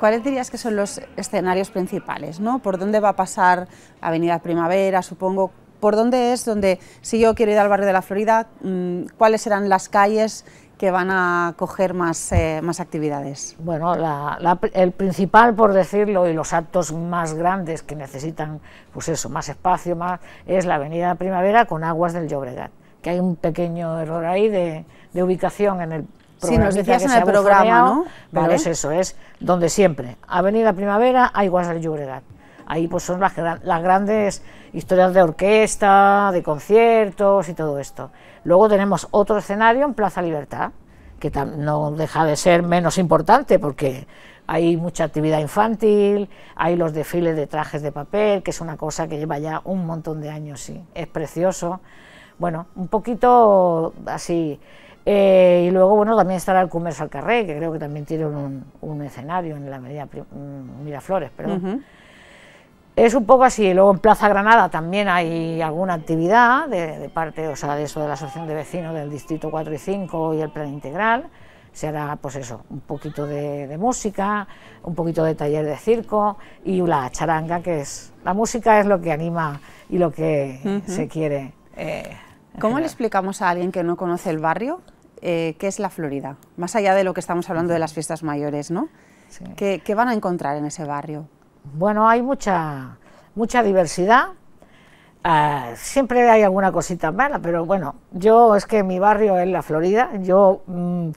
¿Cuáles dirías que son los escenarios principales? ¿no? ¿Por dónde va a pasar Avenida Primavera? Supongo por dónde es donde, si yo quiero ir al barrio de la Florida, mm, cuáles serán las calles que van a coger más, eh, más actividades? Bueno, el principal, por decirlo, y los actos más grandes que necesitan, pues eso, más espacio, más, es la Avenida Primavera con Aguas del Llobregat, que hay un pequeño error ahí de, ubicación en el Si nos decías en el programa, ¿no? Vale, es eso, es donde siempre, Avenida Primavera, Aguas del Llobregat. Ahí pues son las, grandes historias de orquesta, de conciertos y todo esto. Luego tenemos otro escenario en Plaza Libertad, que no deja de ser menos importante porque hay mucha actividad infantil, hay los desfiles de trajes de papel, que es una cosa que lleva ya un montón de años, y es precioso. Bueno, un poquito así. Eh, y luego, bueno, también estará el Comercio al Carré, que creo que también tiene un, escenario en la Avenida mm, Miraflores, pero es un poco así. Luego en Plaza Granada también hay alguna actividad de, parte, o sea, de eso de la Asociación de Vecinos del Distrito 4 y 5 y el Plan Integral. Se hará, pues eso, un poquito de, música, un poquito de taller de circo y la charanga, que es. La música es lo que anima y lo que se quiere. Eh, ¿Cómo le explicamos a alguien que no conoce el barrio eh, qué es la Florida? Más allá de lo que estamos hablando de las fiestas mayores, ¿no? ¿Qué van a encontrar en ese barrio? bueno, hay mucha, mucha diversidad. Ah, siempre hay alguna cosita mala, pero bueno, yo es que mi barrio es la Florida. Yo mm,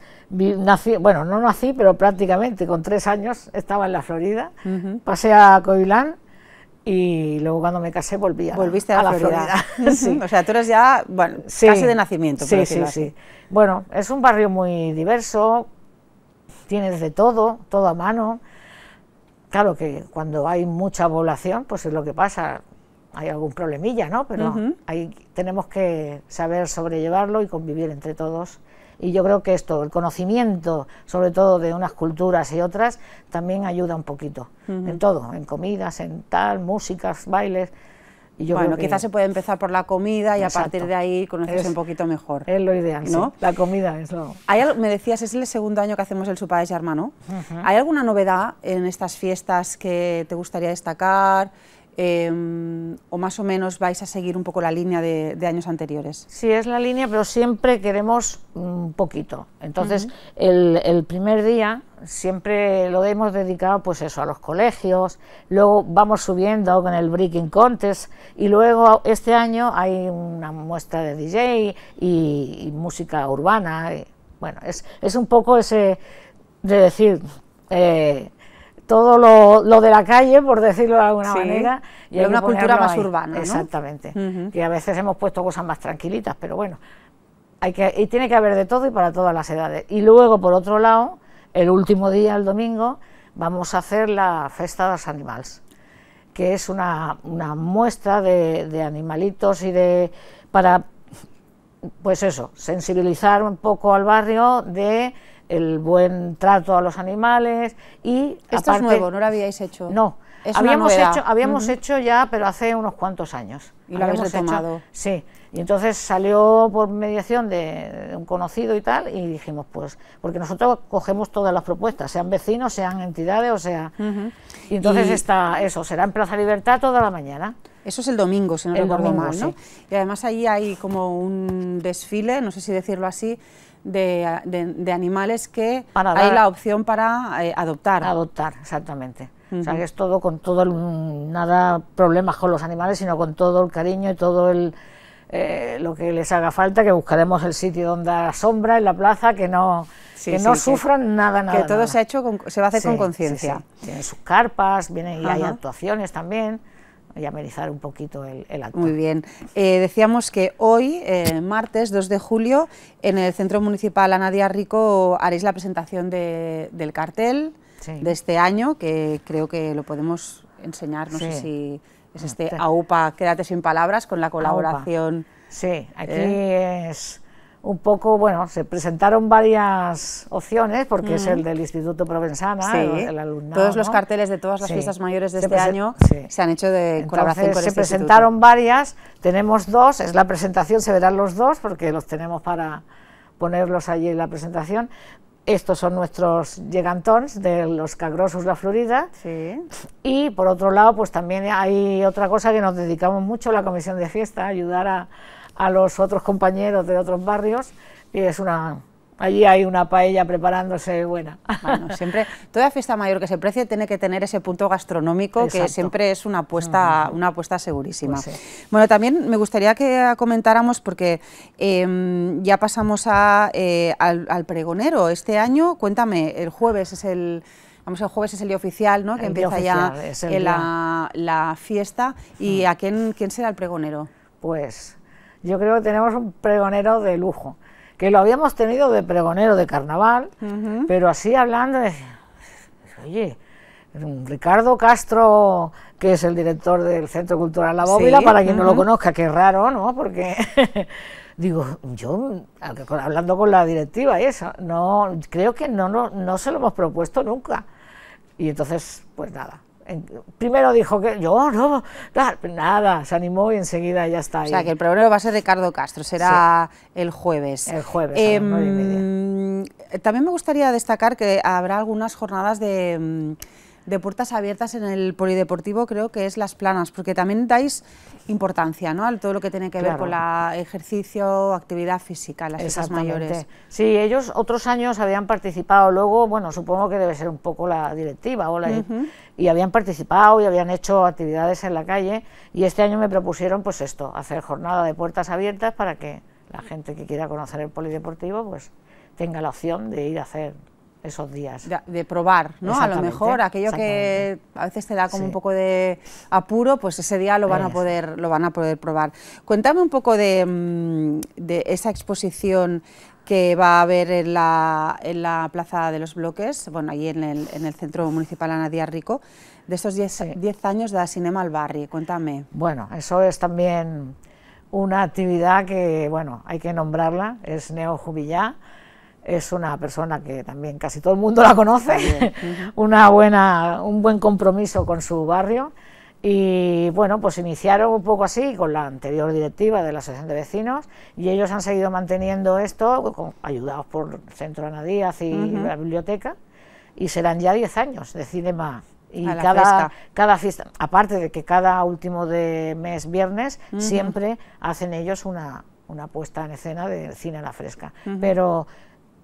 nací, bueno, no nací, pero prácticamente con tres años estaba en la Florida. Pasé a Coilán y luego cuando me casé volví a, Volviste a, la, Florida. sí. O sea, tú eres ya bueno, casi de nacimiento. Sí, sí, sí. Bueno, es un barrio muy diverso, tienes de todo, todo a mano. Claro que cuando hay mucha población, pues es lo que pasa, hay algún problemilla, ¿no? Pero ahí tenemos que saber sobrellevarlo y convivir entre todos. Y yo creo que esto, el conocimiento, sobre todo de unas culturas y otras, también ayuda un poquito, en todo, en comidas, en tal, músicas, bailes bueno, quizás se puede empezar por la comida y a partir de ahí conocerse un poquito mejor. Es lo ideal, ¿no? La comida es lo... me decías, es el segundo año que hacemos el Supa de Germano. ¿Hay alguna novedad en estas fiestas que te gustaría destacar? Em, o más o menos vais a seguir un poco la línea de, años anteriores? Sí, es la línea, pero siempre queremos un poquito. Entonces, el, primer día siempre lo hemos dedicado pues eso, a los colegios, luego vamos subiendo con el Breaking Contest y luego este año hay una muestra de DJ y, música urbana. bueno, es, un poco ese de decir... Eh, todo lo, de la calle, por decirlo de alguna manera. Y hay una cultura más urbana. Exactamente. Y a veces hemos puesto cosas más tranquilitas, pero bueno, hay que, y tiene que haber de todo y para todas las edades. Y luego, por otro lado, el último día, el domingo, vamos a hacer la Festa de los Animales, que es una, muestra de, animalitos y de. para, pues eso, sensibilizar un poco al barrio de el buen trato a los animales y... Esto es nuevo, no lo habíais hecho. No, habíamos, hecho, habíamos hecho ya, pero hace unos cuantos años. ¿Y lo habíamos tomado sí, y entonces salió por mediación de, un conocido y tal, y dijimos, pues, porque nosotros cogemos todas las propuestas, sean vecinos, sean entidades, o sea... Y entonces está eso, será en Plaza Libertad toda la mañana. Eso es el domingo, si no recuerdo mal, ¿no? Y además allí hay como un desfile, no sé si decirlo así, de, animales que hay la opción para eh, adoptar. Adoptar, exactamente. O sea, que es todo con todo, nada problemas con los animales, sino con todo el cariño y todo el, eh, lo que les haga falta, que buscaremos el sitio donde la sombra, en la plaza, que no, sufran nada, nada. Que todo Se, hecho se va a hacer con conciencia. Tienen sus carpas, vienen y hay actuaciones también y amenizar un poquito el, acto. Muy bien. Eh, decíamos que hoy, eh, martes 2 de julio, en el Centro Municipal Anadia Rico haréis la presentación de, del cartel de este año, que creo que lo podemos enseñar, no sé si es este AUPA, Quédate sin palabras, con la colaboración. Sí, aquí ¿eh? es un poco, bueno, se presentaron varias opciones, porque es el del Instituto Provenzana, el, alumnado. Todos los carteles de todas las fiestas mayores de este año se han hecho de colaboración con Se este presentaron varias, tenemos dos, es la presentación, se verán los dos, porque los tenemos para ponerlos allí en la presentación. Estos son nuestros llegantons de los de La Florida. Y por otro lado, pues también hay otra cosa que nos dedicamos mucho la Comisión de Fiesta, ayudar a a los otros compañeros de otros barrios y es una Allí hay una paella preparándose buena. Bueno, siempre, toda fiesta mayor que se precie tiene que tener ese punto gastronómico que siempre es una apuesta, una apuesta segurísima. Pues bueno, también me gustaría que comentáramos, porque em, ya pasamos a, eh, al, pregonero. Este año, cuéntame, el jueves es el... Vamos, el jueves es el día oficial, ¿no? que empieza ya la, fiesta. ¿Y hmm. a quién, quién será el pregonero? Pues yo creo que tenemos un pregonero de lujo, que lo habíamos tenido de pregonero de carnaval, pero así hablando, oye, Ricardo Castro, que es el director del Centro Cultural La Bóvila, para quien no lo conozca, que raro, ¿no? Porque digo, yo hablando con la directiva y eso, no, creo que no se lo hemos propuesto nunca. Y entonces, pues nada, primero dijo que yo no, nada, se animó y enseguida ya está ahí. O sea, que el problema va a ser Ricardo Castro, será el jueves. El jueves, em, También me gustaría destacar que habrá algunas jornadas de mm, de puertas abiertas en el polideportivo creo que es las planas, porque también dais importancia ¿no? a todo lo que tiene que ver con el ejercicio, actividad física, las esas mayores. Sí, ellos otros años habían participado, luego, bueno, supongo que debe ser un poco la directiva o la... Y habían participado y habían hecho actividades en la calle y este año me propusieron pues esto, hacer jornada de puertas abiertas para que la gente que quiera conocer el polideportivo pues tenga la opción de ir a hacer esos días. De, probar, ¿no? A lo mejor aquello que a veces te da como un poco de apuro, pues ese día lo van a poder, lo van a poder probar. Cuéntame un poco de, mm, esa exposición que va a haber en la, en Plaza de los Bloques, bueno, ahí en el, Centro Municipal Ana Díaz Rico, de estos 10 años de Cinema al Barrio. Cuéntame. Bueno, eso es también una actividad que, bueno, hay que nombrarla, es Neo es una persona que también casi todo el mundo la conoce, una buena, un buen compromiso con su barrio. Y bueno, pues iniciaron un poco así con la anterior directiva de la Asociación de Vecinos y ellos han seguido manteniendo esto, ayudados por Centro Ana Díaz y la biblioteca, y serán ya 10 años de cinema. Y cada, fiesta. cada fiesta, aparte de que cada último de mes viernes, siempre hacen ellos una, puesta en escena de cine a la fresca. Pero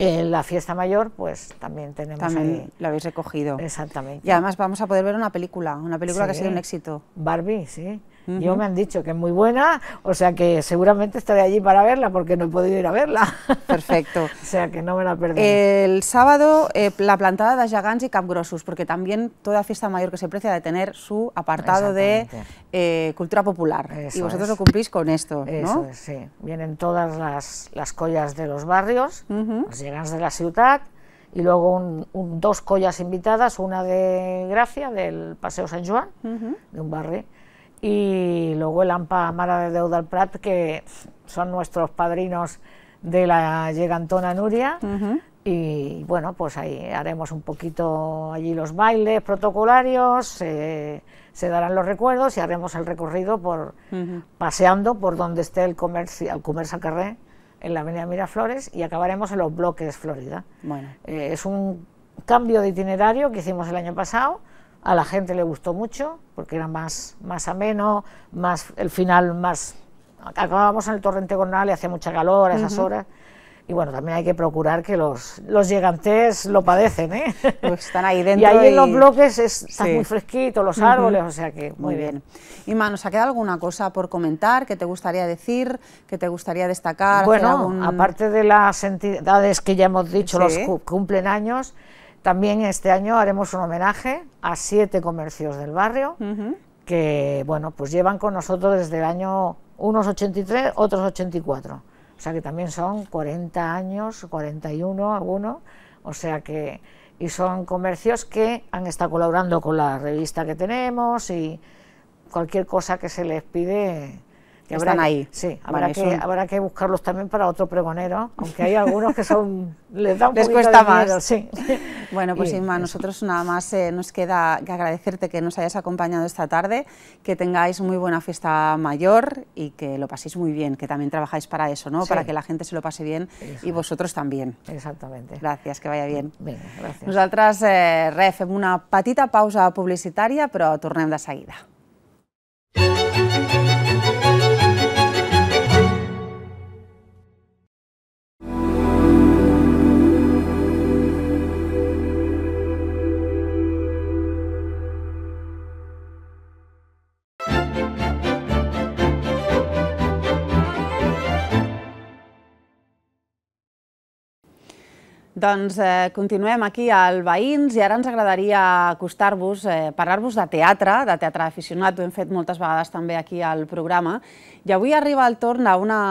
en la fiesta mayor, pues también tenemos ahí. lo habéis recogido. Exactamente. Y además vamos a poder ver una película, una película que ha sido un éxito. Barbie, sí. Yo me han dicho que es muy buena, o sea que seguramente estaré allí para verla porque no he podido ir a verla. Perfecto. o sea que no me la perdí. El sábado, eh, la plantada de Gegants y Capgrossos, porque también toda fiesta mayor que se precia de tener su apartado de eh, cultura popular. y vosotros lo cumplís con esto, ¿no? sí. Vienen todas las, las, collas de los barrios, uh de la ciudad, y luego dos collas invitadas, una de Gracia, del Paseo San Juan, de un barrio, y luego el AMPA Amara de Deuda al Prat, que son nuestros padrinos de la llegantona Nuria. Y bueno, pues ahí haremos un poquito allí los bailes protocolarios, se darán los recuerdos y haremos el recorrido por paseando por donde esté el comercio, el comercio Carré en la avenida Miraflores y acabaremos en los bloques Florida. Eh, es un cambio de itinerario que hicimos el año pasado a la gente le gustó mucho porque era más, más ameno, más el final más... Acabábamos en el torrente Gornal y hacía mucha calor a esas horas. Y bueno, también hay que procurar que los, los llegantes lo padecen, ¿eh? Pues están ahí dentro. y ahí en los bloques es, está muy fresquito, los árboles, o sea que muy bien. Y, manos ha quedado alguna cosa por comentar que te gustaría decir, que te gustaría destacar? Bueno, aparte de las entidades que ya hemos dicho, los cumplen años, también este año haremos un homenaje a siete comercios del barrio que, bueno, pues llevan con nosotros desde el año unos 83, otros 84. O sea que también son 40 años, 41 algunos, o sea que y son comercios que han estado colaborando con la revista que tenemos y cualquier cosa que se les pide están ahí. Sí, habrá, que, buscarlos también para otro pregonero, aunque hay algunos que son les da un cuesta más. Bueno, pues Inma, nosotros nada más eh, nos queda que agradecerte que nos hayas acompañado esta tarde, que tengáis muy buena fiesta mayor y que lo paséis muy bien, que también trabajáis para eso, ¿no? Para que la gente se lo pase bien y vosotros también. Exactamente. Gracias, que vaya bien. Nosotras, gracias. Eh, una patita pausa publicitaria, pero tornem de seguida. Doncs eh, continuem aquí al Veïns i ara ens agradaria acostar-vos, eh, parlar-vos de teatre, de teatre aficionat, ho hem fet moltes vegades també aquí al programa, i avui arriba el torn a una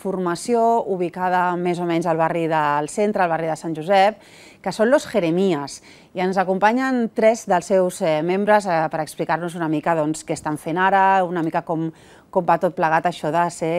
formació ubicada més o menys al barri del centre, al barri de Sant Josep, que són los Jeremías. i ens acompanyen tres dels seus eh, membres eh, per explicar-nos una mica doncs, què estan fent ara, una mica com, com va tot plegat això de ser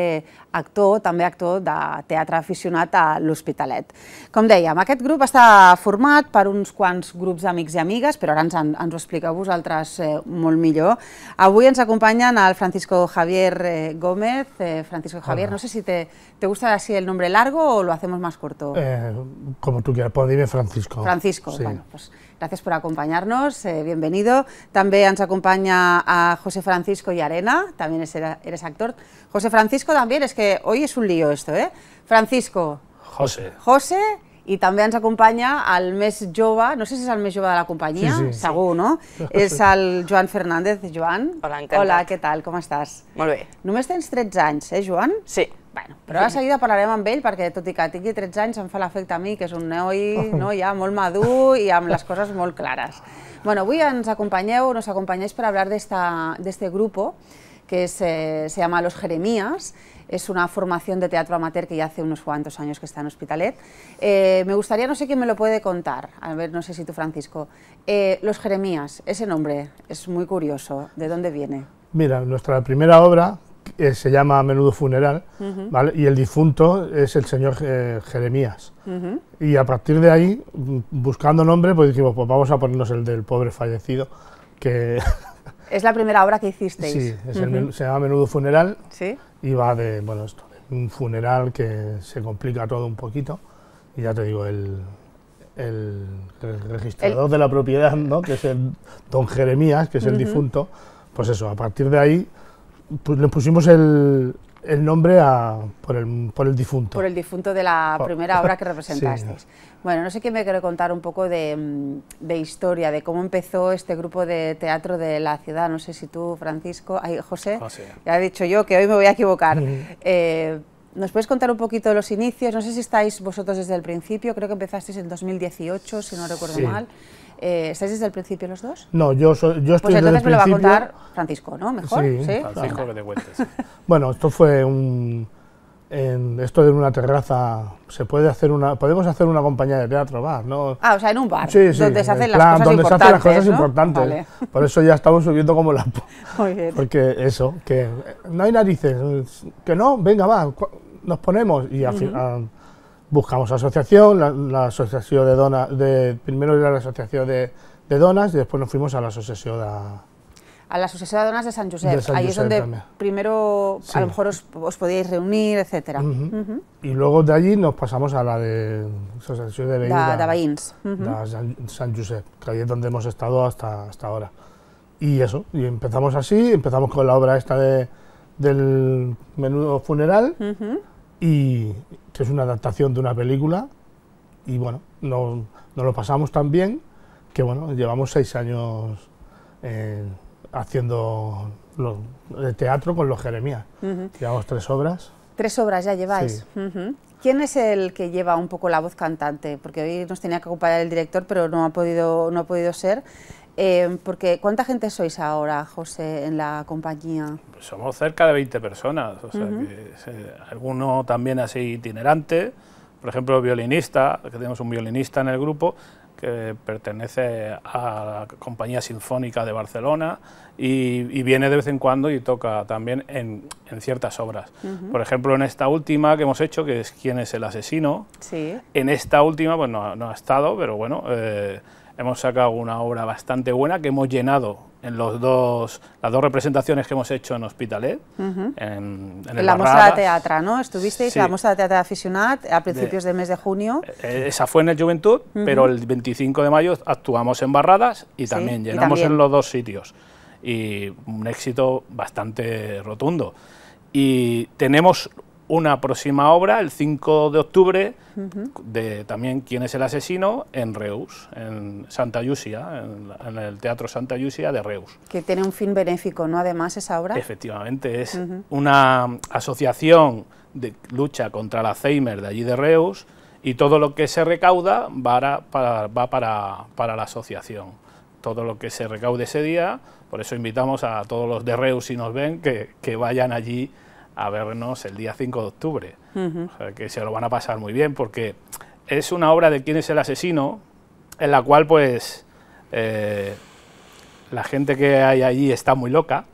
actor, també actor de teatre aficionat a l'Hospitalet. Com dèiem, aquest grup està format per uns quants grups d'amics i amigues, però ara ens, ens ho expliqueu vosaltres eh, molt millor. Avui ens acompanyen el Francisco Javier Gómez. Francisco Javier, no sé si te, te gusta así el nombre largo o lo hacemos más corto. Eh, como tú quieras, puedo decirme Francisco. Francisco. Francisco, bueno, pues gracias por acompañarnos, eh, bienvenido. También nos acompaña a José Francisco y Arena, también eres actor. José Francisco también, es que hoy es un lío esto, ¿eh? Francisco. José. José y también nos acompaña al mes Jova, no sé si es el mes Jova de la compañía, sí, no? Es al Joan Fernández. Joan, Hola, ¿qué Hola, ¿Cómo tal, ¿Cómo estás? No me Només tens 13 años, eh, Joan? Sí. Bueno, però de seguida parlarem amb ell perquè tot i que tingui 13 anys em a mí, que es un noi oh. no, ja molt madur i amb les coses molt clares. Bueno, avui ens acompanyeu, nos acompañáis para hablar de este grupo que eh, se llama Los Jeremías, es una formación de teatro amateur que ya hace unos cuantos años que está en Hospitalet. Eh, me gustaría, no sé quién me lo puede contar, a ver, no sé si tú, Francisco. Eh, Los Jeremías, ese nombre es muy curioso, ¿de dónde viene? Mira, nuestra primera obra, eh, se llama a menudo funeral, y el difunto es el señor eh, Jeremías. Y a partir de ahí, buscando nombre, pues dijimos, pues vamos a ponernos el del pobre fallecido, que... Es la primera obra que hicisteis. Sí, se llama a Menudo Funeral, ¿Sí? y va de, bueno, esto, un funeral que se complica todo un poquito, y ya te digo, el, el, registrador de la propiedad, ¿no? que es el don Jeremías, que es el difunto, pues eso, a partir de ahí pues le pusimos el, el nombre por, el, por, el, difunto. Por el difunto de la primera obra que representasteis. Bueno, no sé quién me quiere contar un poco de, mm, de, historia, de cómo empezó este grupo de teatro de la ciudad. No sé si tú, Francisco, ay, José, ya he dicho yo que hoy me voy a equivocar. Eh, ¿Nos puedes contar un poquito de los inicios? No sé si estáis vosotros desde el principio, creo que empezasteis en 2018, si no recuerdo sí. mal. Eh, ¿Estáis desde el principio los dos? No, yo, soy, yo pues estoy pues entonces me lo va a contar Francisco, ¿no? Mejor. Sí, Francisco, que te cuentes. bueno, esto fue un. En esto de una terraza se puede hacer una podemos hacer una compañía de teatro bar no ah o sea en un bar sí, sí, donde se hacen, las, cosas donde importantes por eso ya estamos subiendo como la Muy bien. porque eso que no hay narices que no venga va nos ponemos y buscamos asociación, la, asociación de donas, primero era la asociación de, donas y después nos fuimos a la asociación de... A la asociación de donas de San José ahí es donde primero a lo mejor os, os podíais reunir, etcétera. Y luego de allí nos pasamos a la de asociación de San, José que ahí es donde hemos estado hasta, hasta ahora. Y eso, y empezamos así, empezamos con la obra esta de, del menudo funeral, y que es una adaptación de una película y bueno, nos, lo pasamos tan bien que bueno, llevamos seis años eh, haciendo teatro con los Jeremías. Uh Llevamos tres obras. Tres obras ya lleváis. ¿Quién es el que lleva un poco la voz cantante? Porque hoy nos tenía que acompañar el director, pero no ha podido, no ha podido ser. Eh, porque ¿cuánta gente sois ahora, José, en la compañía? somos cerca de 20 personas, o que, alguno también así itinerante, por ejemplo, violinista, que tenemos un violinista en el grupo que pertenece a la Compañía Sinfónica de Barcelona y, viene de vez en cuando y toca también en, ciertas obras. Por ejemplo, en esta última que hemos hecho, que es ¿Quién es el asesino? Sí. En esta última, pues no, ha estado, pero bueno... Eh, hemos sacado una obra bastante buena que hemos llenado en los dos, las dos representaciones que hemos hecho en Hospitalet. en, la Mostra de Teatra, ¿no? Estuvisteis en la Mostra de Teatra Aficionat a principios de, del mes de junio. Eh, eh, esa fue en el Juventud, pero el 25 de mayo actuamos en Barradas y también llenamos en los dos sitios. Y un éxito bastante rotundo. Y tenemos una próxima obra el 5 de octubre de también quién es el asesino en Reus, en Santa Yusia, en, el Teatro Santa Yusia de Reus. Que tiene un fin benéfico, ¿no? Además esa obra. Efectivamente, es una asociación de lucha contra la Alzheimer de allí de Reus y todo lo que se recauda va para, va para, para la asociación. Todo lo que se recaude ese día, por eso invitamos a todos los de Reus si nos ven que, que vayan allí a vernos el día 5 de octubre. que se lo van a pasar muy bien porque es una obra de quién es el asesino, en la cual pues eh, la gente que hay allí está muy loca.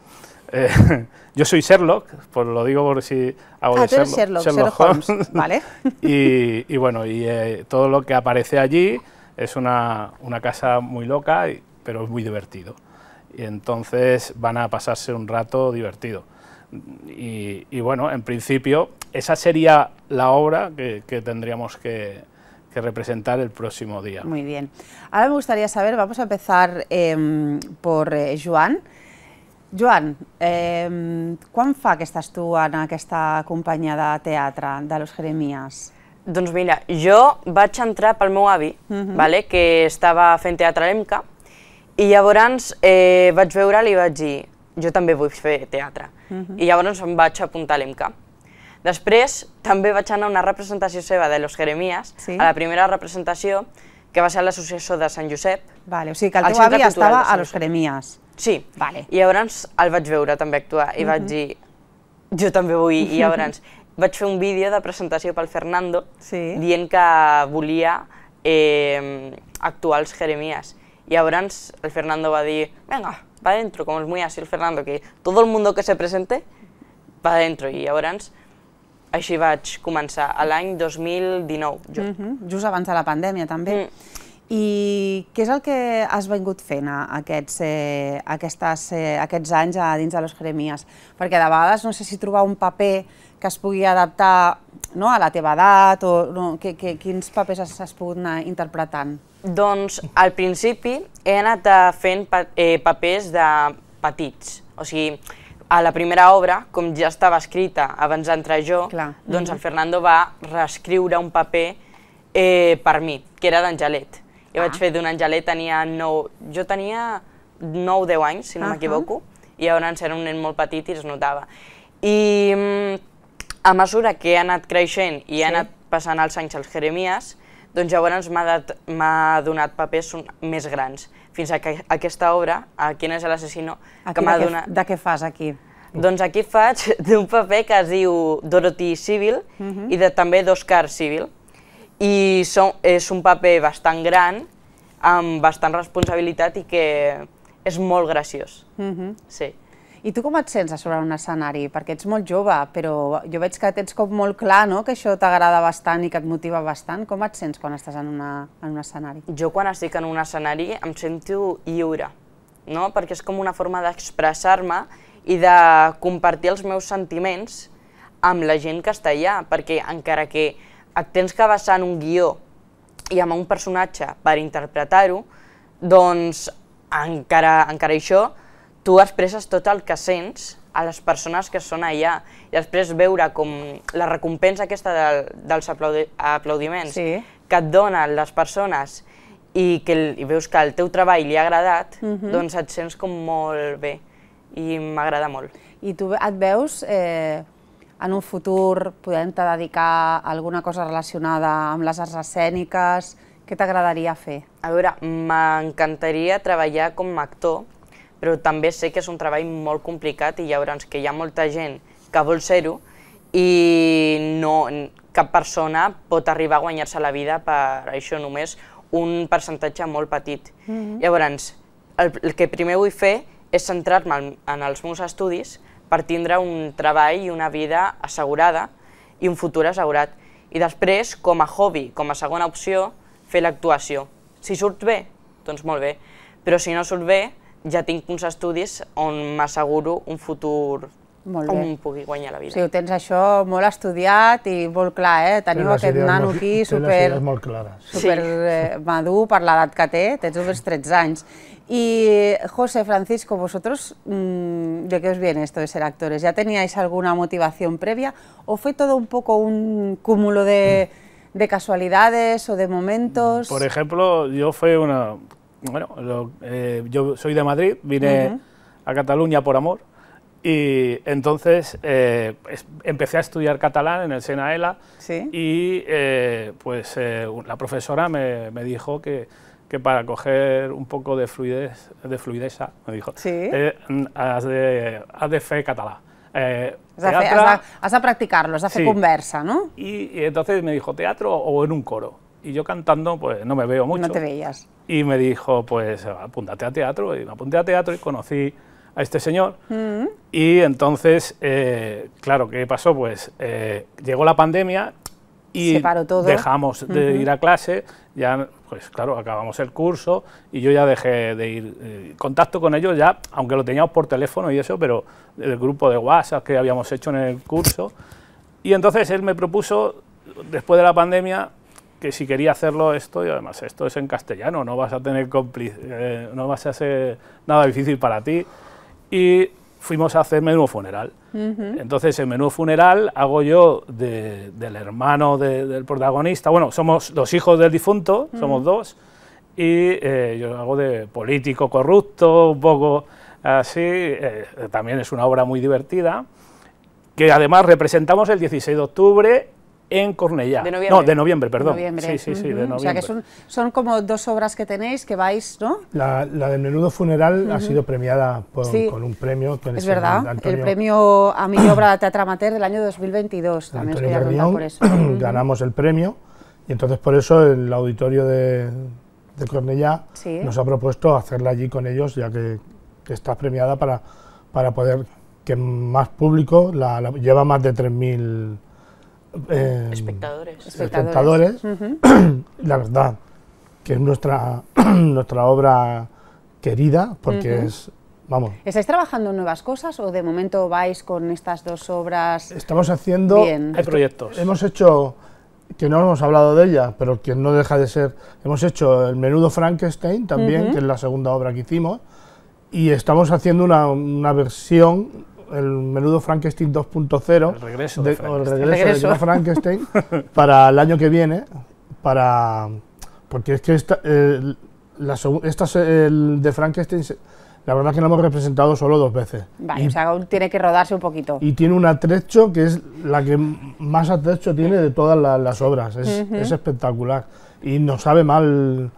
Eh, yo soy Sherlock, pues lo digo por si hago ah, Sherlock, Sherlock, Holmes, ¿vale? y, bueno, y eh, todo lo que aparece allí es una, casa muy loca, pero es muy divertido. Y entonces van a pasarse un rato divertido. Y, y bueno, en principio, esa sería la obra que, que tendríamos que, que representar el próximo día. Muy bien. Ahora me gustaría saber, vamos a empezar eh, por eh, Joan. Joan, eh, quan fa que estàs tu en aquesta companyia de teatre de Los Jeremías? Doncs mira, jo vaig entrar pel meu avi, uh -huh. vale, que estava fent teatre a l'EMCA, i llavors eh, vaig veure, li vaig dir, jo també vull fer teatre. Uh mhm. -huh. I llavors em vaig apuntar a l'EMCA. Després també vaig anar a una representació seva de Los Jeremías, sí. a la primera representació, que va ser a l'associació de Sant Josep. Vale, o sigui que el teu avi estava a Los Jeremías. Sí, vale. i llavors el vaig veure també actuar i uh -huh. vaig mhm. dir, jo també vull, i llavors vaig fer un vídeo de presentació pel Fernando sí. dient que volia eh, actuar als Jeremías. I llavors el Fernando va dir, vinga, va adentro, com és muy así el Fernando, que tot el món que se presente va adentro. I llavors així vaig començar, l'any 2019. Jo. Mm -hmm. Just abans de la pandèmia, també. Mm. I què és el que has vingut fent aquests, eh, aquestes, eh, aquests anys a dins de les Jeremies? Perquè de vegades no sé si trobar un paper que es pugui adaptar no, a la teva edat o no, que, que, quins papers has, has pogut anar interpretant? Doncs al principi he anat fent pa eh, papers de petits. O sigui, a la primera obra, com ja estava escrita abans d'entrar jo, Clar. doncs el mhm. Fernando va reescriure un paper eh, per mi, que era d'Angelet. Jo ah. vaig fer d'un Angelet, tenia nou, Jo tenia 9-10 anys, si no uh -huh. m'equivoco, i llavors era un nen molt petit i es notava. I mm, a mesura que he anat creixent i he sí. anat passant els anys als Jeremies, doncs llavors m'ha donat papers més grans, fins a que aquesta obra, a Quin és l'assassino, que m'ha donat... De què fas aquí? Doncs aquí faig d'un paper que es diu Dorothy Civil uh mhm. -huh. i de, també d'Oscar Civil. I som, és un paper bastant gran, amb bastant responsabilitat i que és molt graciós. Uh mhm. -huh. Sí. I tu com et sents a sobre un escenari? Perquè ets molt jove, però jo veig que tens com molt clar no? que això t'agrada bastant i que et motiva bastant. Com et sents quan estàs en, una, en un escenari? Jo quan estic en un escenari em sento lliure, no? perquè és com una forma d'expressar-me i de compartir els meus sentiments amb la gent que està allà, perquè encara que et tens que basar en un guió i en un personatge per interpretar-ho, doncs encara, encara això tu expresses tot el que sents a les persones que són allà i després veure com la recompensa aquesta de, dels aplaudi aplaudiments sí. que et donen les persones i que el, i veus que el teu treball li ha agradat, uh mhm. -huh. doncs et sents com molt bé i m'agrada molt. I tu et veus eh, en un futur podent-te dedicar a alguna cosa relacionada amb les arts escèniques? Què t'agradaria fer? A veure, m'encantaria treballar com a actor, però també sé que és un treball molt complicat i llavors que hi ha molta gent que vol ser-ho i no, cap persona pot arribar a guanyar-se la vida per això només un percentatge molt petit. Mm -hmm. Llavors, el, el que primer vull fer és centrar-me en els meus estudis per tindre un treball i una vida assegurada i un futur assegurat. I després, com a hobby, com a segona opció, fer l'actuació. Si surt bé, doncs molt bé, però si no surt bé, ja tinc uns estudis on m'asseguro un futur molt bé. on pugui guanyar la vida. O sigui, tens això molt estudiat i molt clar, eh? Teniu aquest nano molt, aquí super, molt clares. super sí. eh, madur per l'edat que té, tens uns 13 anys. Y José Francisco, vosotros, mm, ¿de qué os viene esto de ser actores? ¿Ya teníais alguna motivación previa o fue todo un poco un cúmulo de, de casualidades o de momentos? Por ejemplo, yo fue una, bueno, eh, yo soy de Madrid, vine a Cataluña por amor y entonces eh, empecé a estudiar catalán en el Senaela y eh, pues la profesora me, dijo que, que, para coger un poco de fluidez, de fluideza, me dijo, haz haz de, de fe catalán. Eh, has, de, practicarlo, has de conversa, ¿no? y, entonces me dijo, ¿teatro o en un coro? y yo cantando pues no me veo mucho. No te veías. Y me dijo, pues apúntate a teatro, y me apunté a teatro y conocí a este señor. Mm. Y entonces, eh, claro, ¿qué pasó? Pues eh, llegó la pandemia y dejamos de ir a clase, ya, pues claro, acabamos el curso y yo ya dejé de ir eh, contacto con ellos ya, aunque lo teníamos por teléfono y eso, pero del grupo de WhatsApp que habíamos hecho en el curso. Y entonces él me propuso, después de la pandemia, que si quería hacerlo esto, y además esto es en castellano, no vas a tener eh, no vas a ser nada difícil para ti. Y fuimos a hacer menú funeral. Entonces, el menú funeral hago yo del hermano del protagonista. Bueno, somos dos hijos del difunto, somos dos. Y eh, yo hago de político corrupto, un poco así. Eh, también es una obra muy divertida. Que además representamos el 16 de octubre en Cornellá. De noviembre. No, de noviembre, perdón. Sí, sí, sí, de noviembre. O sea que son, como dos obras que tenéis, que vais, ¿no? La, la de Menudo Funeral ha sido premiada con un premio. es verdad, el premio a mi obra Teatro Amateur del año 2022. También os por eso. ganamos el premio y entonces por eso el auditorio de, de Cornellá nos ha propuesto hacerla allí con ellos, ya que, está premiada para, para poder que más público, la lleva más de 3.000 eh, espectadores, espectadores, la verdad que es nuestra, nuestra obra querida porque es Vamos. ¿Estáis trabajando en nuevas cosas o de momento vais con estas dos obras? Estamos haciendo Hay proyectos. Hemos hecho, que no hemos hablado de ella, pero que no deja de ser, hemos hecho el menudo Frankenstein también, que es la segunda obra que hicimos, y estamos haciendo una, una versión el menudo Frankenstein 2.0, el regreso de, Frankenstein, el regreso, De Frankenstein para el año que viene, para porque es que esta, eh, el de Frankenstein, la verdad es que la hemos representado solo dos veces. Vale, o sea, tiene que rodarse un poquito. Y tiene un atrecho que es la que más atrecho tiene de todas las obras, es, espectacular. Y no sabe mal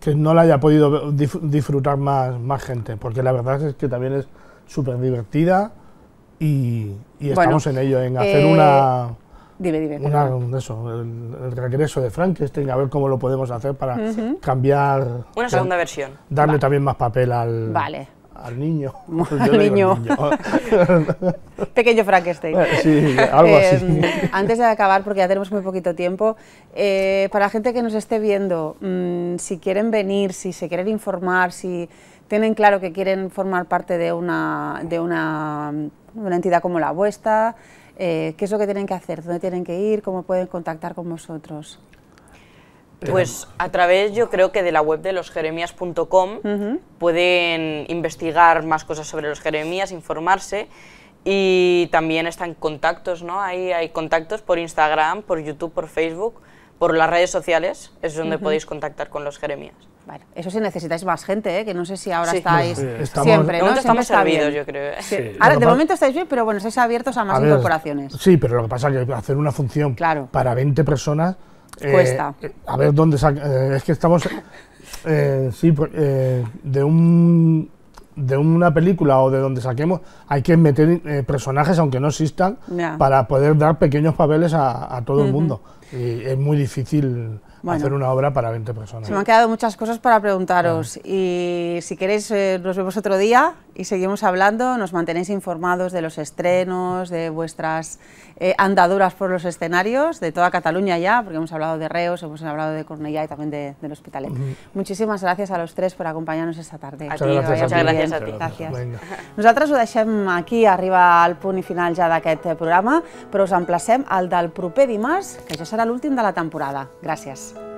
que no la haya podido disfrutar más, más gente, porque la verdad es que también es súper divertida y, estamos en ello, en hacer eh, una... Dime, dime. el, regreso de Frankenstein, a ver cómo lo podemos hacer para cambiar... Una segunda versión. Darle también más papel al... niño. al Pequeño Frankenstein. Eh, sí, algo así. Em, antes de acabar, porque ya tenemos muy poquito tiempo, eh, para la gente que nos esté viendo, mm, si quieren venir, si se quieren informar, si tienen claro que quieren formar parte de una, de una, entidad como la vuestra, eh, qué es lo que tienen que hacer, dónde tienen que ir, cómo pueden contactar con vosotros. Eh, pues a través yo creo que de la web de losjeremías.com pueden investigar más cosas sobre los Jeremías, informarse y también están contactos, ¿no? Ahí hay contactos por Instagram, por YouTube, por Facebook por las redes sociales, es donde podéis contactar con los Jeremías. Eso sí necesitáis más gente, ¿eh? que no sé si ahora estáis siempre, ¿no? estamos servidos, yo creo. ¿eh? Ahora, de momento estáis bien, pero bueno, estáis abiertos a más incorporaciones. Sí, pero lo que pasa es que hacer una función para 20 personas... Eh, Cuesta. a ver dónde... es que estamos... sí, pues, de un de una película o de donde saquemos, hay que meter eh, personajes, aunque no existan, para poder dar pequeños papeles a, todo el mundo. Y es muy difícil hacer una obra para 20 personas. Se me han quedado muchas cosas para preguntaros. Y si queréis, eh, nos vemos otro día y seguimos hablando. Nos mantenéis informados de los estrenos, de vuestras eh, andaduras por los escenarios de toda Cataluña ya, porque hemos hablado de Reos, hemos hablado de Cornellá y también de, de Hospitalet. Mm. -huh. Muchíssimes gràcies a los tres per acompanyar-nos esta tarda. A gracias, gracias a gràcies a ti. gracias. Nosaltres ho deixem aquí, arriba al punt i final ja d'aquest programa, però us emplacem al del proper dimarts, que ja serà l'últim de la temporada. Gràcies.